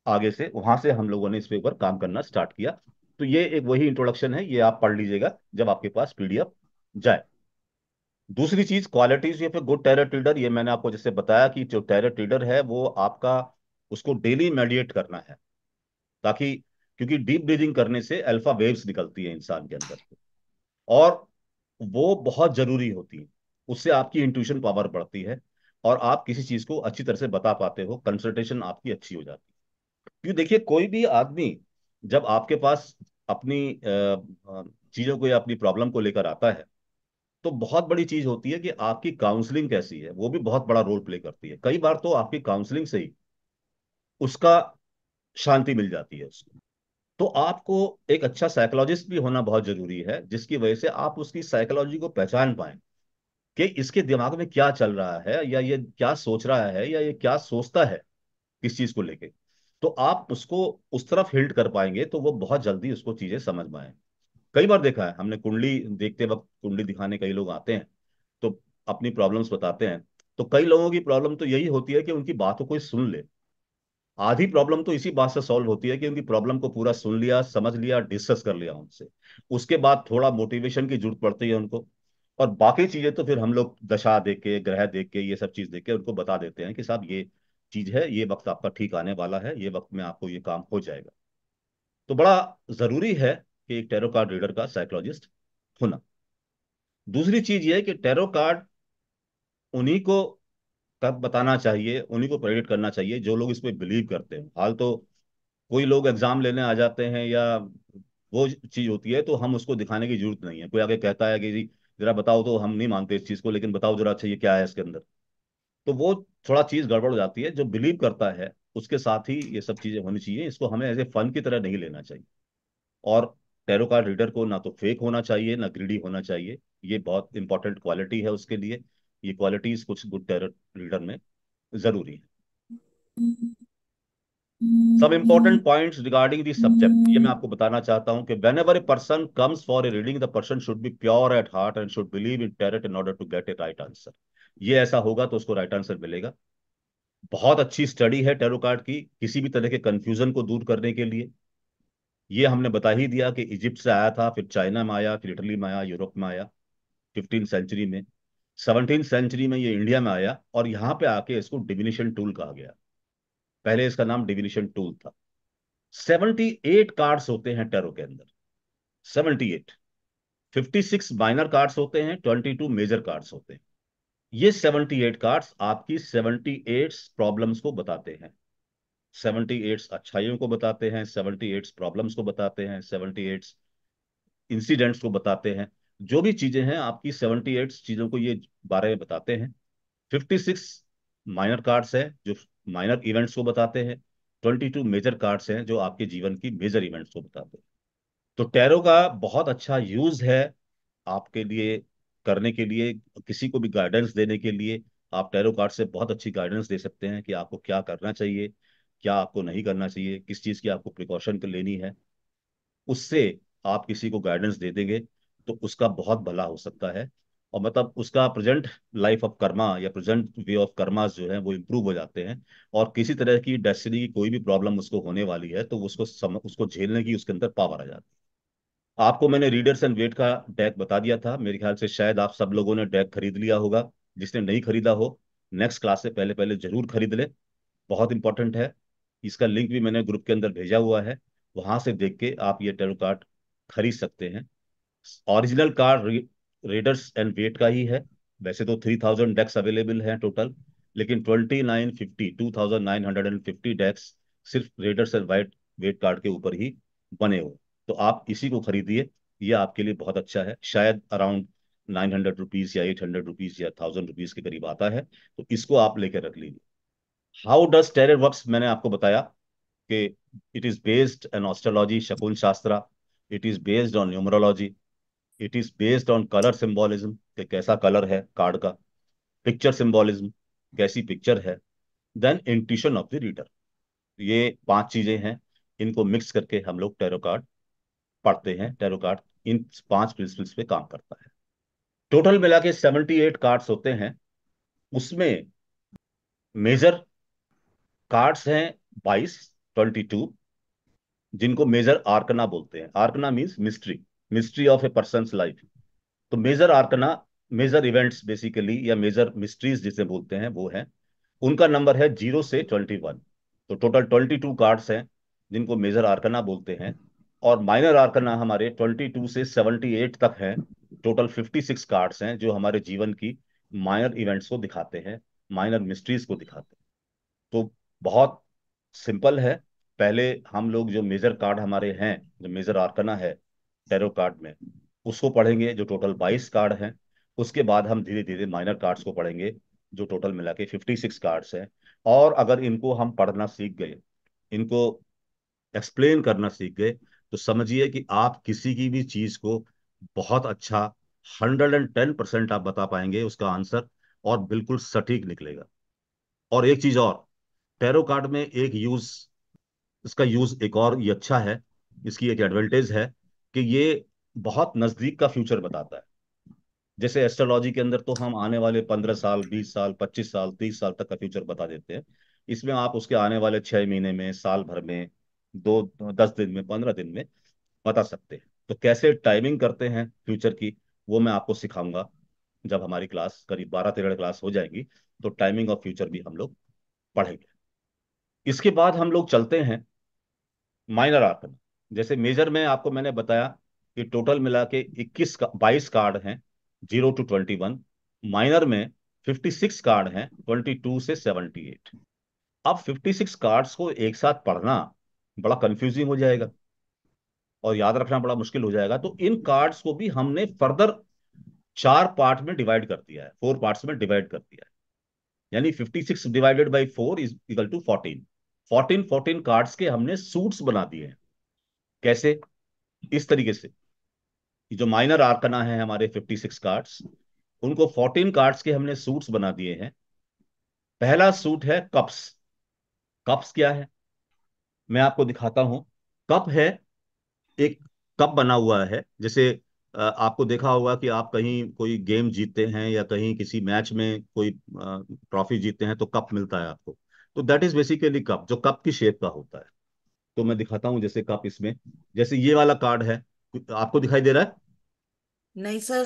आगे से वहां से हम लोगों ने इसके ऊपर काम करना स्टार्ट किया तो ये एक वही इंट्रोडक्शन है ये आप पढ़ लीजिएगा जब आपके पास पीडीएफ जाए दूसरी चीज क्वालिटीज ये फिर गुड टेरर ट्रेडर ये मैंने आपको जैसे बताया कि जो टेरर ट्रेडर है वो आपका उसको डेली मेडिएट करना है ताकि क्योंकि डीप ब्रीदिंग करने से अल्फा वेव्स निकलती है इंसान के अंदर और वो बहुत जरूरी होती है उससे आपकी इंट्यूशन पावर बढ़ती है और आप किसी चीज को अच्छी तरह से बता पाते हो कंसल्टेशन आपकी अच्छी हो जाती है क्यों देखिए कोई भी आदमी जब आपके पास अपनी चीजों को या अपनी प्रॉब्लम को लेकर आता है तो बहुत बड़ी चीज होती है कि आपकी काउंसलिंग कैसी है वो भी बहुत बड़ा रोल प्ले करती है कई बार तो आपकी काउंसलिंग से ही उसका शांति मिल जाती है उसको तो आपको एक अच्छा साइकोलॉजिस्ट भी होना बहुत जरूरी है जिसकी वजह से आप उसकी साइकोलॉजी को पहचान पाए कि इसके दिमाग में क्या चल रहा है या ये क्या सोच रहा है या ये क्या सोचता है किस चीज को लेके तो आप उसको उस तरफ हिल्ट कर पाएंगे तो वो बहुत जल्दी उसको चीजें समझ पाए कई बार देखा है हमने कुंडली देखते वक्त कुंडली दिखाने कई लोग आते हैं तो अपनी प्रॉब्लम्स बताते हैं तो कई लोगों की प्रॉब्लम तो यही होती है कि उनकी बातों को सुन ले आधी प्रॉब्लम तो इसी बात से सॉल्व होती है कि उनकी प्रॉब्लम को पूरा सुन लिया समझ लिया डिस्कस कर लिया उनसे उसके बाद थोड़ा मोटिवेशन की जरूरत पड़ती है उनको और बाकी चीजें तो फिर हम लोग दशा देख के ग्रह देख के ये सब चीज देख के उनको बता देते हैं कि साहब ये चीज है ये वक्त आपका ठीक आने वाला है ये वक्त में आपको ये काम हो जाएगा तो बड़ा जरूरी है कि एक टेरो कार्ड रीडर का साइकोलॉजिस्ट होना दूसरी चीज ये कि टेरो कार्ड उन्हीं को तब बताना चाहिए उन्हीं को प्रेडिक्ट करना चाहिए जो लोग इस पर बिलीव करते हैं हाल तो कोई लोग एग्जाम लेने आ जाते हैं या वो चीज होती है तो हम उसको दिखाने की जरूरत नहीं है कोई आगे कहता है कि जी जरा बताओ तो हम नहीं मानते इस चीज को लेकिन बताओ जरा अच्छा ये क्या है इसके अंदर तो वो थोड़ा चीज गड़बड़ हो जाती है जो बिलीव करता है उसके साथ ही ये सब चीजें होनी चाहिए इसको हमें एज ए फन की तरह नहीं लेना चाहिए और टेरोकार रीडर को ना तो फेक होना चाहिए ना ग्रीडी होना चाहिए ये बहुत इंपॉर्टेंट क्वालिटी है उसके लिए ये क्वालिटीज कुछ गुड टैरो रीडर में जरूरी है some important point regarding this subject ये मैं आपको बताना चाहता हूँ कि whenever a person comes for a reading the person should be pure at heart and should believe in tarot in order to get a right answer ये ऐसा होगा तो उसको राइट right आंसर मिलेगा बहुत अच्छी स्टडी है tarot card की किसी भी तरह के कंफ्यूजन को दूर करने के लिए ये हमने बता ही दिया कि इजिप्ट से आया था फिर चाइना में आया फिर इटली में आया यूरोप में आया फिफ्टीन सेंचुरी में सेवनटीन सेंचुरी में ये इंडिया में आया और यहां पे आके इसको डिविनेशन टूल कहा गया पहले इसका नाम डिविनेशन टूल था सेवनटी एट कार्ड्स होते हैं टेरो के अंदर seventy eight fifty six minor cards होते हैं ट्वेंटी टू मेजर कार्ड्स होते हैं ये सेवनटी एट कार्ड्स आपकी सेवनटी एट प्रॉब्लम्स को बताते हैं सेवनटी एट अच्छाइयों को बताते हैं सेवनटी एट प्रॉब्लम्स को बताते हैं सेवनटी एट इंसिडेंट्स को बताते हैं जो भी चीजें हैं आपकी सेवेंटी एट चीजों को ये बारे में बताते हैं फिफ्टी सिक्स माइनर कार्ड्स है जो माइनर इवेंट्स को बताते हैं ट्वेंटी टू मेजर कार्ड्स हैं जो आपके जीवन की मेजर इवेंट्स को बताते हैं तो टैरो का बहुत अच्छा यूज है आपके लिए करने के लिए किसी को भी गाइडेंस देने के लिए आप टैरो कार्ड से बहुत अच्छी गाइडेंस दे सकते हैं कि आपको क्या करना चाहिए क्या आपको नहीं करना चाहिए किस चीज़ की आपको प्रिकॉशन लेनी है उससे आप किसी को गाइडेंस दे देंगे तो उसका बहुत भला हो सकता है और मतलब उसका प्रेजेंट लाइफ ऑफ कर्मा या प्रेजेंट वे ऑफ कर्मा जो है वो इम्प्रूव हो जाते हैं और किसी तरह की डेस्टिनी की कोई भी प्रॉब्लम उसको होने वाली है तो उसको सम, उसको झेलने की उसके अंदर पावर आ जाती है आपको मैंने रीडर्स एंड वेट का डेक बता दिया था मेरे ख्याल से शायद आप सब लोगों ने डेक खरीद लिया होगा जिसने नहीं खरीदा हो नेक्स्ट क्लास से पहले पहले जरूर खरीद ले बहुत इंपॉर्टेंट है इसका लिंक भी मैंने ग्रुप के अंदर भेजा हुआ है वहां से देख के आप ये टेरो कार्ड खरीद सकते हैं original card Riders and Waite का ही है वैसे तो थ्री थाउजेंड डेक्स अवेलेबल हैं टोटल लेकिन twenty nine fifty two thousand nine hundred and fifty decks सिर्फ Riders and Waite Waite card के ऊपर ही बने हो तो आप इसी को खरीदिए ये आपके लिए बहुत अच्छा है शायद अराउंड नाइन हंड्रेड रुपीज या एट हंड्रेड रुपीज या थाउजेंड रुपीज के करीब आता है तो इसको आप लेकर रख लीजिए हाउ डज टेरर वर्क मैंने आपको बताया कि it is based on astrology शकुन शास्त्रा it is based on numerology it is based on colour symbolism कैसा कलर है कार्ड का पिक्चर सिंबोलिज्म कैसी पिक्चर है then intuition of the reader ये पांच चीजें हैं इनको मिक्स करके हम लोग टेरो कार्ड पढ़ते हैं टेरो कार्ड इन पांच प्रिंसिपल्स पे काम करता है टोटल मिला के सेवेंटी एट कार्ड्स होते हैं उसमें मेजर कार्ड्स हैं बाईस ट्वेंटी टू जिनको मेजर आर्कना बोलते हैं arcana means mystery mystery of a person life तो major arcana major events basically या मेजर मिस्ट्रीज जिसे बोलते हैं वो है उनका नंबर है जीरो से ट्वेंटी वन तो टोटल ट्वेंटी टू कार्ड्स हैं जिनको मेजर आर्कना बोलते हैं और माइनर आर्कना हमारे ट्वेंटी टू से सेवेंटी एट तक हैं टोटल फिफ्टी सिक्स कार्ड्स हैं जो हमारे जीवन की माइनर इवेंट्स को दिखाते हैं माइनर मिस्ट्रीज को दिखाते हैं तो बहुत सिंपल है पहले हम लोग जो मेजर कार्ड हमारे हैं जो मेजर आर्कना है टेरो कार्ड में उसको पढ़ेंगे जो टोटल बाईस कार्ड हैं उसके बाद हम धीरे धीरे माइनर कार्ड्स को पढ़ेंगे जो टोटल मिला के फिफ्टी सिक्स कार्ड्स हैं और अगर इनको हम पढ़ना सीख गए इनको एक्सप्लेन करना सीख गए तो समझिए कि आप किसी की भी चीज़ को बहुत अच्छा हंड्रेड एंड टेन परसेंट आप बता पाएंगे उसका आंसर और बिल्कुल सटीक निकलेगा और एक चीज़ और टेरो कार्ड में एक यूज़ इसका यूज़ एक और ये अच्छा है इसकी एक एडवांटेज है कि ये बहुत नजदीक का फ्यूचर बताता है जैसे एस्ट्रोलॉजी के अंदर तो हम आने वाले पंद्रह साल बीस साल पच्चीस साल तीस साल तक का फ्यूचर बता देते हैं इसमें आप उसके आने वाले छह महीने में साल भर में दो दस दिन में पंद्रह दिन में बता सकते हैं तो कैसे टाइमिंग करते हैं फ्यूचर की वो मैं आपको सिखाऊंगा जब हमारी क्लास करीब बारह तेरह क्लास हो जाएगी तो टाइमिंग ऑफ फ्यूचर भी हम लोग पढ़ेंगे इसके बाद हम लोग चलते हैं माइनर आर्क में जैसे मेजर में आपको मैंने बताया कि टोटल मिला के इक्कीस बाईस कार्ड हैं zero to twenty one minor में फिफ्टी सिक्स कार्ड हैं ट्वेंटी टू से सेवेंटी एट अब फिफ्टी सिक्स कार्ड्स को एक साथ पढ़ना बड़ा कंफ्यूजिंग हो जाएगा और याद रखना बड़ा मुश्किल हो जाएगा तो इन कार्ड्स को भी हमने फर्दर चार पार्ट में डिवाइड कर दिया है फोर पार्ट्स में डिवाइड कर दिया है यानी fifty six divided by four is equal to fourteen fourteen fourteen cards के हमने सूट्स बना दिए हैं कैसे इस तरीके से जो माइनर आर्कना है हमारे 56 कार्ड्स उनको 14 कार्ड्स के हमने सूट्स बना दिए हैं पहला सूट है कप्स कप्स क्या है मैं आपको दिखाता हूं कप है एक कप बना हुआ है जैसे आपको देखा होगा कि आप कहीं कोई गेम जीतते हैं या कहीं किसी मैच में कोई ट्रॉफी जीतते हैं तो कप मिलता है आपको तो दैट इज बेसिकली कप जो कप की शेप का होता है तो मैं दिखाता हूँ जैसे कप इसमें जैसे ये वाला कार्ड है आपको दिखाई दे रहा है नहीं सर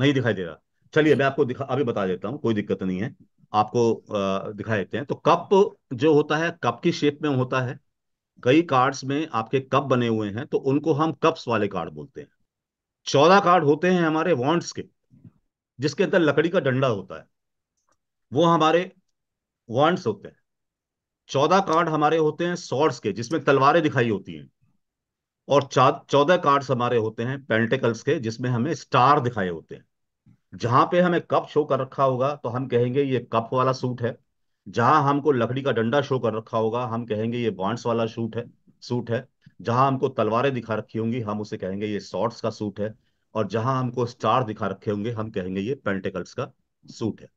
नहीं दिखाई दे रहा चलिए मैं आपको दिखा अभी बता देता हूँ कोई दिक्कत नहीं है आपको दिखाई दिखा देते हैं तो कप जो होता है कप की शेप में होता है कई कार्ड्स में आपके कप बने हुए हैं तो उनको हम कप्स वाले कार्ड बोलते हैं चौदह कार्ड होते हैं हमारे वॉन्ट्स के जिसके अंदर लकड़ी का डंडा होता है वो हमारे वॉन्ट्स होते हैं चौदह कार्ड हमारे होते हैं सॉर्ड्स के जिसमें तलवारें दिखाई होती हैं और चौदह कार्ड्स हमारे होते हैं पेंटिकल्स के जिसमें हमें स्टार दिखाए होते हैं जहां पे हमें कप शो कर रखा होगा तो हम कहेंगे ये कप वाला सूट है जहां हमको लकड़ी का डंडा शो कर रखा होगा हम कहेंगे ये बॉन्ड्स वाला सूट है सूट है जहां हमको तलवारें दिखा रखी होंगी हम उसे कहेंगे ये शॉर्ट्स का सूट है और जहां हमको स्टार दिखा रखे होंगे हम कहेंगे ये पेंटिकल्स का सूट है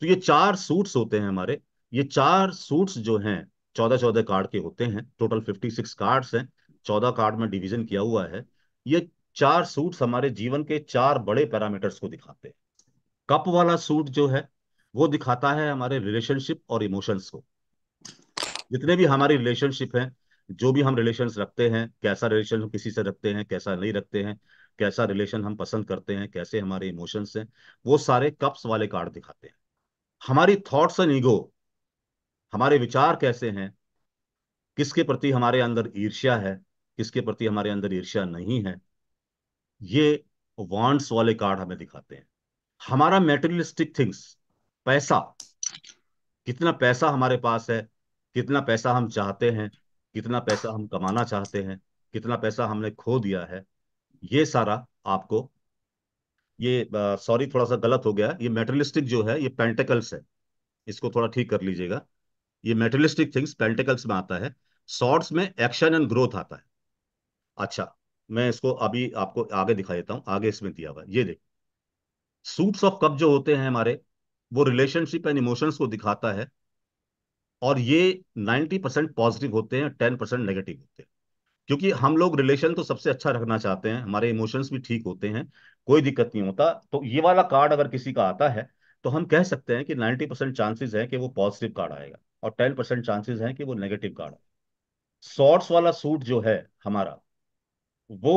तो ये चार सूट्स होते हैं हमारे ये चार सूट्स जो हैं चौदह चौदह कार्ड के होते हैं टोटल फिफ्टी सिक्स कार्ड्स हैं चौदह कार्ड में डिवीजन किया हुआ है ये चार सूट्स हमारे जीवन के चार बड़े पैरामीटर्स को दिखाते हैं कप वाला सूट जो है वो दिखाता है हमारे रिलेशनशिप और इमोशंस को जितने भी हमारी रिलेशनशिप है जो भी हम रिलेशन रखते हैं कैसा रिलेशन हम किसी से रखते हैं कैसा नहीं रखते हैं कैसा रिलेशन हम पसंद करते हैं कैसे हमारे इमोशंस हैं वो सारे कप्स वाले कार्ड दिखाते हैं हमारी थॉट्स एंड ईगो हमारे विचार कैसे हैं किसके प्रति हमारे अंदर ईर्ष्या है किसके प्रति हमारे अंदर ईर्ष्या नहीं है ये वांट्स वाले कार्ड हमें दिखाते हैं हमारा मेटेरियलिस्टिक थिंग्स पैसा कितना पैसा हमारे पास है कितना पैसा हम चाहते हैं कितना पैसा हम कमाना चाहते हैं कितना पैसा हमने खो दिया है ये सारा आपको ये सॉरी थोड़ा सा गलत हो गया ये मेटेरियलिस्टिक जो है ये पेंटेकल्स है इसको थोड़ा ठीक कर लीजिएगा ये मेटलिस्टिक थिंग्स पेंटिकल्स में आता है शॉर्ट्स में एक्शन एंड ग्रोथ आता है अच्छा मैं इसको अभी आपको आगे दिखा देता हूँ आगे इसमें दिया हुआ ये देख सूट्स ऑफ कप जो होते हैं हमारे वो रिलेशनशिप एंड इमोशंस को दिखाता है और ये 90 परसेंट पॉजिटिव होते हैं टेन परसेंट नेगेटिव होते हैं क्योंकि हम लोग रिलेशन तो सबसे अच्छा रखना चाहते हैं हमारे इमोशंस भी ठीक होते हैं कोई दिक्कत नहीं होता तो ये वाला कार्ड अगर किसी का आता है तो हम कह सकते हैं कि 90 परसेंट चांसेज है कि वो पॉजिटिव कार्ड आएगा और 10 परसेंट चांसेज है कि वो नेगेटिव कार्ड आएगा शॉर्ट्स वाला सूट जो है हमारा वो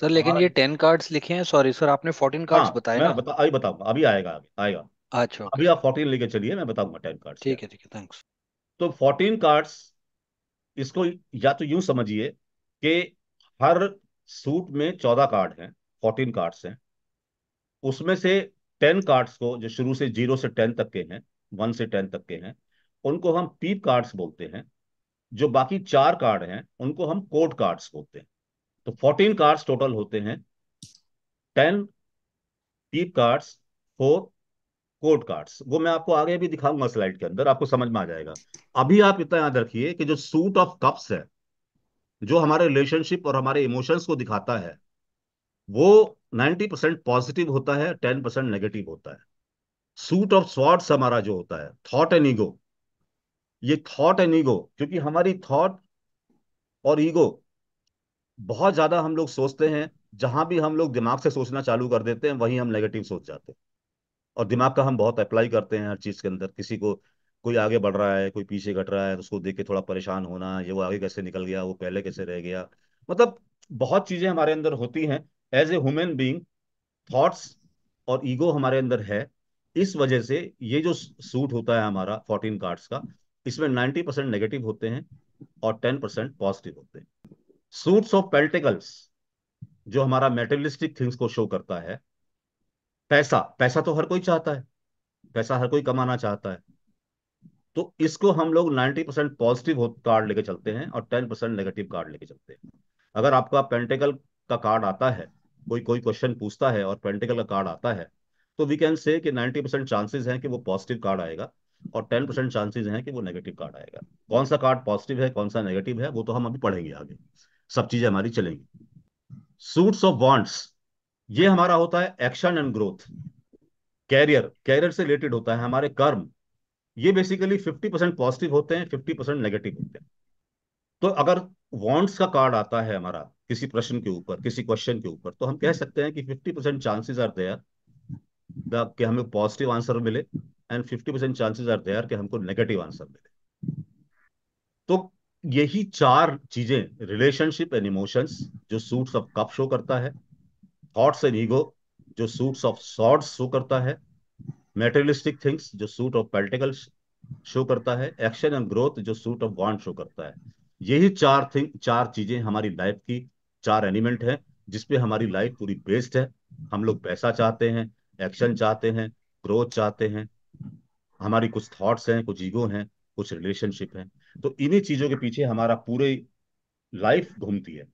सर लेकिन ये टेन कार्ड्स लिखे हैं सॉरी सर आपने फोर्टीन कार्ड्स हाँ, बताए ना बता अभी बताऊंगा अभी आएगा अभी आएगा अच्छा अभी आप फोर्टीन लेके चलिए मैं बताऊंगा टेन कार्ड्स ठीक है ठीक है थैंक्स तो फोर्टीन कार्ड्स इसको या तो यूं समझिए कि हर सूट में चौदह कार्ड हैं फोर्टीन कार्ड्स हैं उसमें से टेन कार्ड्स को जो शुरू से जीरो से टेन तक के हैं वन से टेन तक के हैं उनको हम पीप कार्ड्स बोलते हैं जो बाकी चार कार्ड हैं उनको हम कोर्ट कार्ड्स बोलते हैं तो फोर्टीन कार्ड्स टोटल होते हैं ten pip cards four court cards वो मैं आपको आगे भी दिखाऊंगा स्लाइड के अंदर आपको समझ में आ जाएगा अभी आप इतना याद रखिए कि जो सूट ऑफ कप्स है जो हमारे रिलेशनशिप और हमारे इमोशंस को दिखाता है वो नाइन्टी परसेंट पॉजिटिव होता है टेन परसेंट नेगेटिव होता है सूट ऑफ स्वार्ड्स हमारा जो होता है थॉट एंड ईगो ये थॉट एंड ईगो क्योंकि हमारी थॉट और ईगो बहुत ज्यादा हम लोग सोचते हैं जहां भी हम लोग दिमाग से सोचना चालू कर देते हैं वहीं हम नेगेटिव सोच जाते हैं और दिमाग का हम बहुत अप्लाई करते हैं हर चीज के अंदर किसी को कोई आगे बढ़ रहा है कोई पीछे घट रहा है तो उसको देख के थोड़ा परेशान होना ये वो आगे कैसे निकल गया वो पहले कैसे रह गया मतलब बहुत चीजें हमारे अंदर होती हैं as a human being thoughts और ईगो हमारे अंदर है इस वजह से ये जो सूट होता है हमारा फोर्टीन कार्ड्स का इसमें नाइन्टी परसेंट नेगेटिव होते हैं और टेन परसेंट पॉजिटिव होते हैं सूट्स ऑफ पेल्टिकल्स जो हमारा मेटेरियलिस्टिक थिंग्स को शो करता है पैसा पैसा तो हर कोई चाहता है पैसा हर कोई कमाना चाहता है तो इसको हम लोग 90 परसेंट पॉजिटिव कार्ड लेके चलते हैं और 10 परसेंट नेगेटिव कार्ड लेके चलते हैं अगर आपका पेंटेकल का कार्ड आता है कोई कोई क्वेश्चन पूछता है और पेंटिकल का कार्ड आता है तो वी कैन से कि 90 परसेंट चांसेज हैं कि वो पॉजिटिव कार्ड आएगा और 10 परसेंट चांसेज हैं कि वो नेगेटिव कार्ड आएगा कौन सा कार्ड पॉजिटिव है कौन सा नेगेटिव है वो तो हम अभी पढ़ेंगे आगे सब चीजें हमारी चलेंगी सूट्स ऑफ वॉन्ट्स ये हमारा होता है action and growth career career से रिलेटेड होता है हमारे कर्म ये बेसिकली 50 परसेंट पॉजिटिव होते हैं 50 परसेंट नेगेटिव होते हैं तो अगर वॉन्ट्स का कार्ड आता है हमारा किसी प्रश्न के ऊपर किसी क्वेश्चन के ऊपर तो हम कह सकते हैं कि fifty percent chances are there कि हमें पॉजिटिव आंसर मिले and fifty percent chances are there कि हमको नेगेटिव आंसर मिले तो यही चार चीजें रिलेशनशिप एंड इमोशंस जो सूट्स ऑफ कप शो करता है थॉट्स एंड ईगो जो सूट्स ऑफ सॉर्ड्स शो करता है मेटेरियलिस्टिक थिंग्स जो सूट ऑफ पॉलिटिकल शो करता है एक्शन एंड ग्रोथ जो सूट ऑफ बॉन्ड शो करता है यही चार थिंग चार चीजें हमारी लाइफ की चार एलिमेंट है जिसपे हमारी लाइफ पूरी बेस्ड है हम लोग पैसा चाहते हैं एक्शन चाहते हैं ग्रोथ चाहते हैं हमारी कुछ थॉट्स हैं कुछ ईगो हैं कुछ रिलेशनशिप हैं तो इन्हीं चीजों के पीछे हमारा पूरे लाइफ घूमती है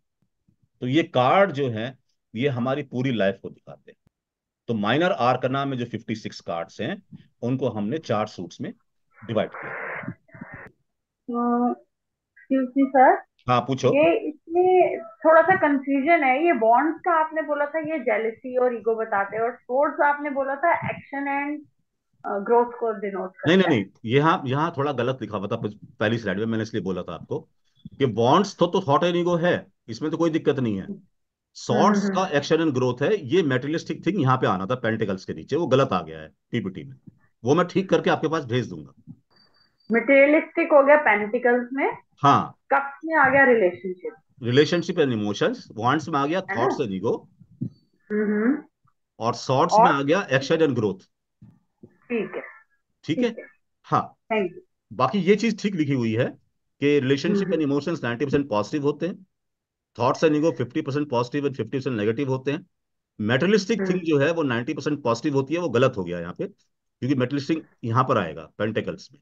तो ये कार्ड जो है ये हमारी पूरी लाइफ को दिखाते हैं तो माइनर आर्कना में जो 56 कार्ड्स हैं उनको हमने चार सूट्स में डिवाइड किया सर हाँ पूछो ये इसमें थोड़ा सा कंफ्यूजन है ये बॉन्ड्स का आपने बोला था ये जेलसी और ईगो बताते हैं और स्पोर्ट्स आपने बोला था एक्शन एंड ग्रोथ को डिनोट करता नहीं नहीं नहीं यहाँ यहाँ थोड़ा गलत लिखा हुआ था पहली स्लाइड में मैंने इसलिए बोला था आपको कि बॉन्ड्स तो तो हॉट एंड ईगो है इसमें तो कोई दिक्कत नहीं है सॉर्ट्स हम्म, हम्म, का एक्शन एंड ग्रोथ है ये मेटेरियलिस्टिक थिंग यहाँ पे आना था पेंटिकल्स के नीचे वो गलत आ गया है पीपीटी में वो मैं ठीक करके आपके पास भेज दूंगा मटेरियलिस्टिक हो गया पेंटिकल्स में हाँ कप्स में आ गया relationship relationship and emotions wands में आ गया थॉट्स एंड ईगो और शॉर्ट्स में आ गया एक्शन एंड ग्रोथ ठीक है ठीक है हाँ बाकी ये चीज ठीक लिखी हुई है कि relationship and emotions 90 percent positive होते हैं thoughts and ego 50 percent positive and 50 percent negative होते हैं मेटलिस्टिक हम्म। थिंग जो है वो 90 परसेंट पॉजिटिव होती है वो गलत हो गया यहाँ पे क्योंकि मेटलिस्टिक यहाँ पर आएगा पेंटेकल्स में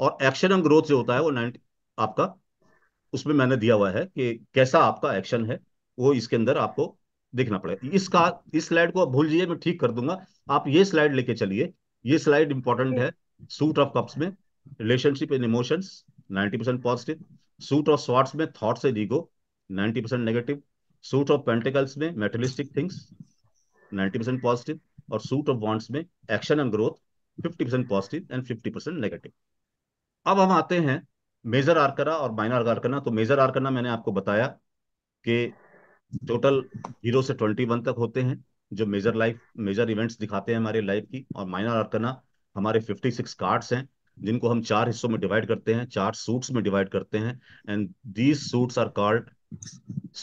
और एक्शन एंड ग्रोथ जो होता है वो नाइन्टी आपका उसमें मैंने दिया हुआ है कि कैसा आपका एक्शन है वो इसके अंदर आपको देखना पड़ेगा इसका इस स्लाइड को भूल जाइए मैं ठीक कर दूंगा आप ये स्लाइड लेके चलिए ये स्लाइड इंपॉर्टेंट है सूट ऑफ कप्स में relationship and emotions 90% percent positive suit of swords में thoughts and ego 90% percent negative suit of pentacles में मेटलिस्टिक थिंग्स 90% परसेंट पॉजिटिव और सूट ऑफ बॉन्ड्स में action and growth 50% percent positive and 50% percent negative अब हम आते हैं major arcana और minor arcana तो मेजर आर्कना मैंने आपको बताया कि टोटल जीरो से ट्वेंटी वन तक होते हैं जो मेजर लाइफ मेजर इवेंट्स दिखाते हैं हमारे लाइफ की और माइनर आर्कना हमारे फिफ्टी सिक्स कार्ड्स हैं जिनको हम चार हिस्सों में डिवाइड करते हैं चार सूट्स में डिवाइड करते हैं and these suits are called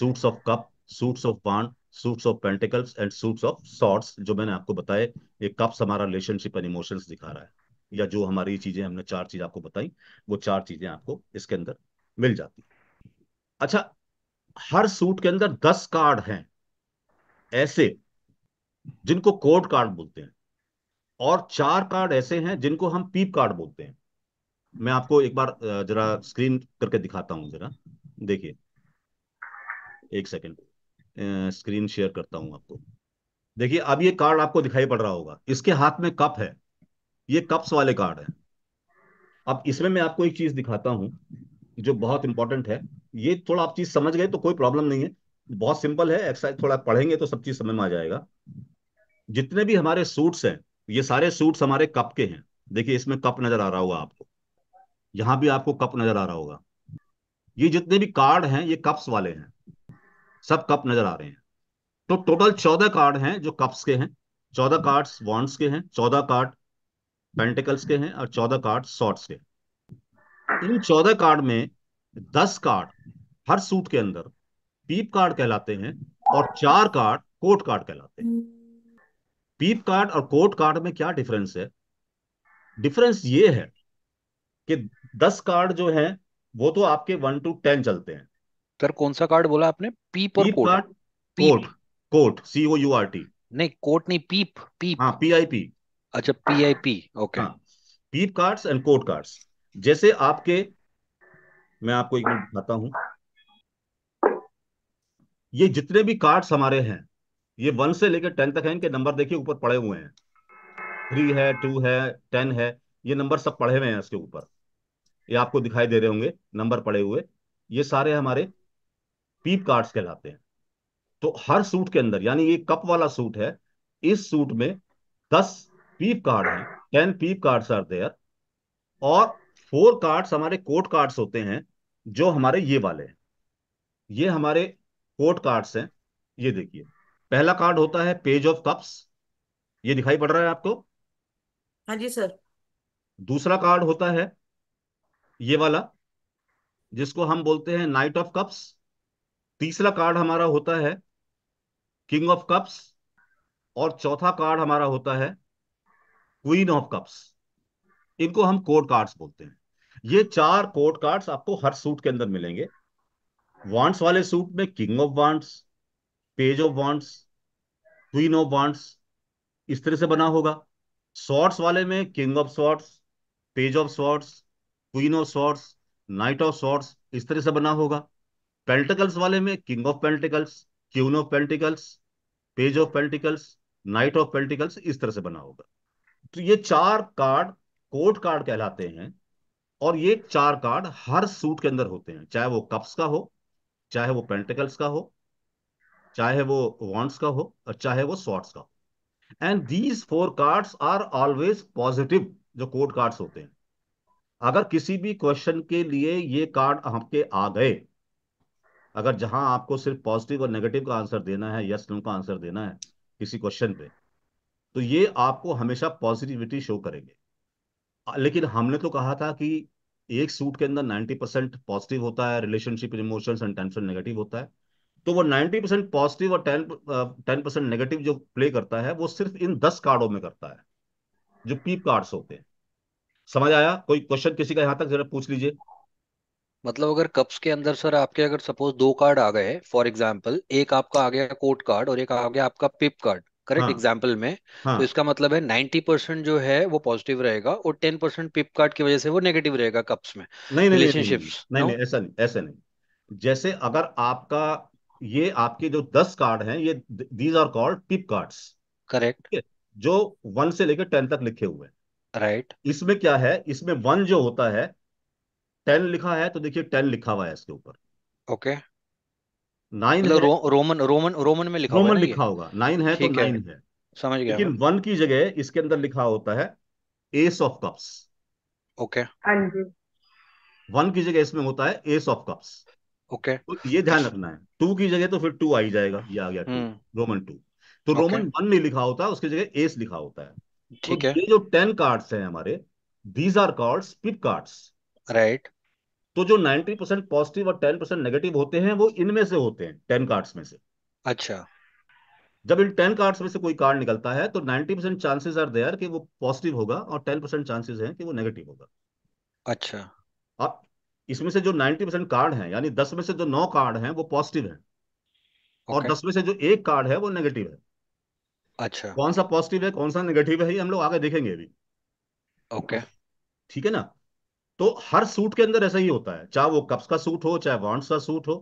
suits of cup suits of पान suits of pentacles and suits of swords जो मैंने आपको बताए ये कप्स हमारा रिलेशनशिप एंड इमोशंस दिखा रहा है या जो हमारी चीजें हमने चार चीज आपको बताई वो चार चीजें आपको इसके अंदर मिल जाती अच्छा हर सूट के अंदर दस कार्ड हैं ऐसे जिनको कोड कार्ड बोलते हैं और चार कार्ड ऐसे हैं जिनको हम पीप कार्ड बोलते हैं मैं आपको एक बार जरा स्क्रीन करके दिखाता हूं जरा देखिए एक सेकेंड स्क्रीन शेयर करता हूं आपको देखिए अब ये कार्ड आपको दिखाई पड़ रहा होगा इसके हाथ में कप है ये कप्स वाले कार्ड है अब इसमें मैं आपको एक चीज दिखाता हूं जो बहुत इंपॉर्टेंट है ये थोड़ा आप चीज समझ गए तो कोई प्रॉब्लम नहीं है बहुत सिंपल है एक्सरसाइज थोड़ा पढ़ेंगे तो सब चीज समझ में आ जाएगा जितने भी हमारे सूट्स हैं ये सारे सूट्स हमारे कप के हैं देखिए इसमें कप नजर आ रहा होगा आपको यहां भी आपको कप नजर आ रहा होगा ये जितने भी कार्ड हैं ये कप्स वाले हैं सब कप नजर आ रहे हैं तो टोटल चौदह कार्ड हैं जो कप्स के हैं चौदह कार्ड्स वॉन्ट्स के हैं चौदह कार्ड पेंटिकल्स के हैं और चौदह कार्ड शॉर्ट्स के इन चौदह कार्ड में दस कार्ड हर सूट के अंदर पीप कार्ड कहलाते हैं और चार कार्ड कोट कार्ड कहलाते हैं पीप कार्ड और कोट कार्ड में क्या डिफरेंस है डिफरेंस ये है कि दस कार्ड जो है वो तो आपके वन टू टेन चलते हैं सर कौन सा कार्ड बोला आपने पीप और coat card court court C O U R T नहीं कोट नहीं पीप पीप हाँ पी आई पी अच्छा P I P okay pip cards and court cards जैसे आपके मैं आपको एक मिनट बताता हूं ये जितने भी कार्ड्स हमारे हैं ये वन से लेकर टेन तक है इनके नंबर देखिए ऊपर पड़े हुए हैं थ्री है टू है टेन है ये नंबर सब पड़े हुए हैं इसके ऊपर ये आपको दिखाई दे रहे होंगे नंबर पड़े हुए ये सारे हमारे पीप कार्ड्स कहलाते हैं तो हर सूट के अंदर यानी ये कप वाला सूट है इस सूट में दस पीप कार्ड है ten pip cards are there और फोर कार्ड्स हमारे कोर्ट कार्ड्स होते हैं जो हमारे ये वाले हैं ये हमारे कोर्ट कार्ड्स हैं ये देखिए पहला कार्ड होता है पेज ऑफ कप्स ये दिखाई पड़ रहा है आपको हाँ जी सर दूसरा कार्ड होता है ये वाला जिसको हम बोलते हैं नाइट ऑफ कप्स तीसरा कार्ड हमारा होता है किंग ऑफ कप्स और चौथा कार्ड हमारा होता है क्वीन ऑफ कप्स इनको हम कोर्ट कार्ड्स बोलते हैं ये चार कोर्ट कार्ड्स आपको हर सूट के अंदर मिलेंगे वांट्स वाले सूट में king of wands page of wands queen of wands इस तरह से बना होगा शॉर्ट्स वाले में king of swords page of swords queen of swords knight of swords इस तरह से बना होगा पेंटिकल्स वाले में king of pentacles queen of pentacles page of pentacles knight of pentacles इस तरह से बना होगा तो ये चार कार्ड कोर्ट कार्ड कहलाते हैं और ये चार कार्ड हर सूट के अंदर होते हैं चाहे वो कप्स का हो चाहे वो पेंटिकल्स का हो चाहे वो वॉन्ट्स का हो और चाहे वो शॉर्ट्स का हो and these four cards are always positive जो कोर्ट कार्ड्स होते हैं अगर किसी भी क्वेश्चन के लिए ये कार्ड आपके आ गए अगर जहां आपको सिर्फ पॉजिटिव और नेगेटिव का आंसर देना है यस नो का आंसर देना है किसी क्वेश्चन पे तो ये आपको हमेशा पॉजिटिविटी शो करेंगे लेकिन हमने तो कहा था कि एक सूट के अंदर 90 परसेंट पॉजिटिव होता है relationship emotions and tension negative होता है तो वो 90 परसेंट पॉजिटिव और 10 टेन परसेंट नेगेटिव जो प्ले करता है वो सिर्फ इन दस कार्डों में करता है जो पीप कार्ड्स होते हैं समझ आया कोई क्वेश्चन किसी का यहाँ तक जरा पूछ लीजिए मतलब अगर कप्स के अंदर सर आपके अगर सपोज दो कार्ड आ गए फॉर एग्जाम्पल एक आपका आ गया कोर्ट कार्ड और एक आ गया आपका पिप कार्ड करेक्ट हाँ, एग्जाम्पल में तो हाँ, तो इसका मतलब है नाइन्टी परसेंट जो है वो पॉजिटिव रहेगा और टेन परसेंट पिपकार्ट की वजह से वो नेगेटिव रहेगा कप्स में नहीं नहीं रिलेशनशिप्स नहीं नहीं ऐसा नहीं ऐसा नहीं जैसे अगर आपका ये आपके जो दस कार्ड हैं ये these are called pip cards correct जो वन से लेकर टेन तक लिखे हुए हैं राइट इसमें क्या है इसमें वन जो होता है टेन लिखा है तो देखिए टेन लिखा हुआ है इसके ऊपर ओके okay. नाइन मतलब है रो, रोमन रोमन रोमन में लिखा रोमन लिखा होगा नाइन है तो नाइन है समझ गया लेकिन वन की जगह इसके अंदर लिखा होता है एस ऑफ कप्स ओके हाँ वन की जगह इसमें होता है एस ऑफ कप्स ओके तो ये ध्यान रखना है टू की जगह तो फिर टू आ ही जाएगा ये आ गया टू हम्म। रोमन टू तो रोमन वन नहीं लिखा होता उसकी जगह एस लिखा होता है ठीक तो है ये जो टेन कार्ड्स हैं हमारे these are cards pip cards right तो जो 90 परसेंट पॉजिटिव और 10 परसेंट नेगेटिव होते हैं वो इनमें से होते हैं टेन कार्ड्स में से अच्छा जब इन टेन कार्ड्स में से कोई कार्ड निकलता है तो ninety percent chances are there कि वो पॉजिटिव होगा और टेन परसेंट चांसेस है कि वो नेगेटिव होगा अच्छा अब इसमें से जो नाइनटी परसेंट कार्ड है यानी दस में से जो नौ कार्ड है वो पॉजिटिव है और दस में से जो एक कार्ड है वो नेगेटिव है अच्छा कौन सा पॉजिटिव है कौन सा नेगेटिव है ये हम लोग आगे देखेंगे अभी ओके ठीक है ना तो हर सूट के अंदर ऐसा ही होता है चाहे वो कप्स का सूट हो चाहे वॉन्ट्स का सूट हो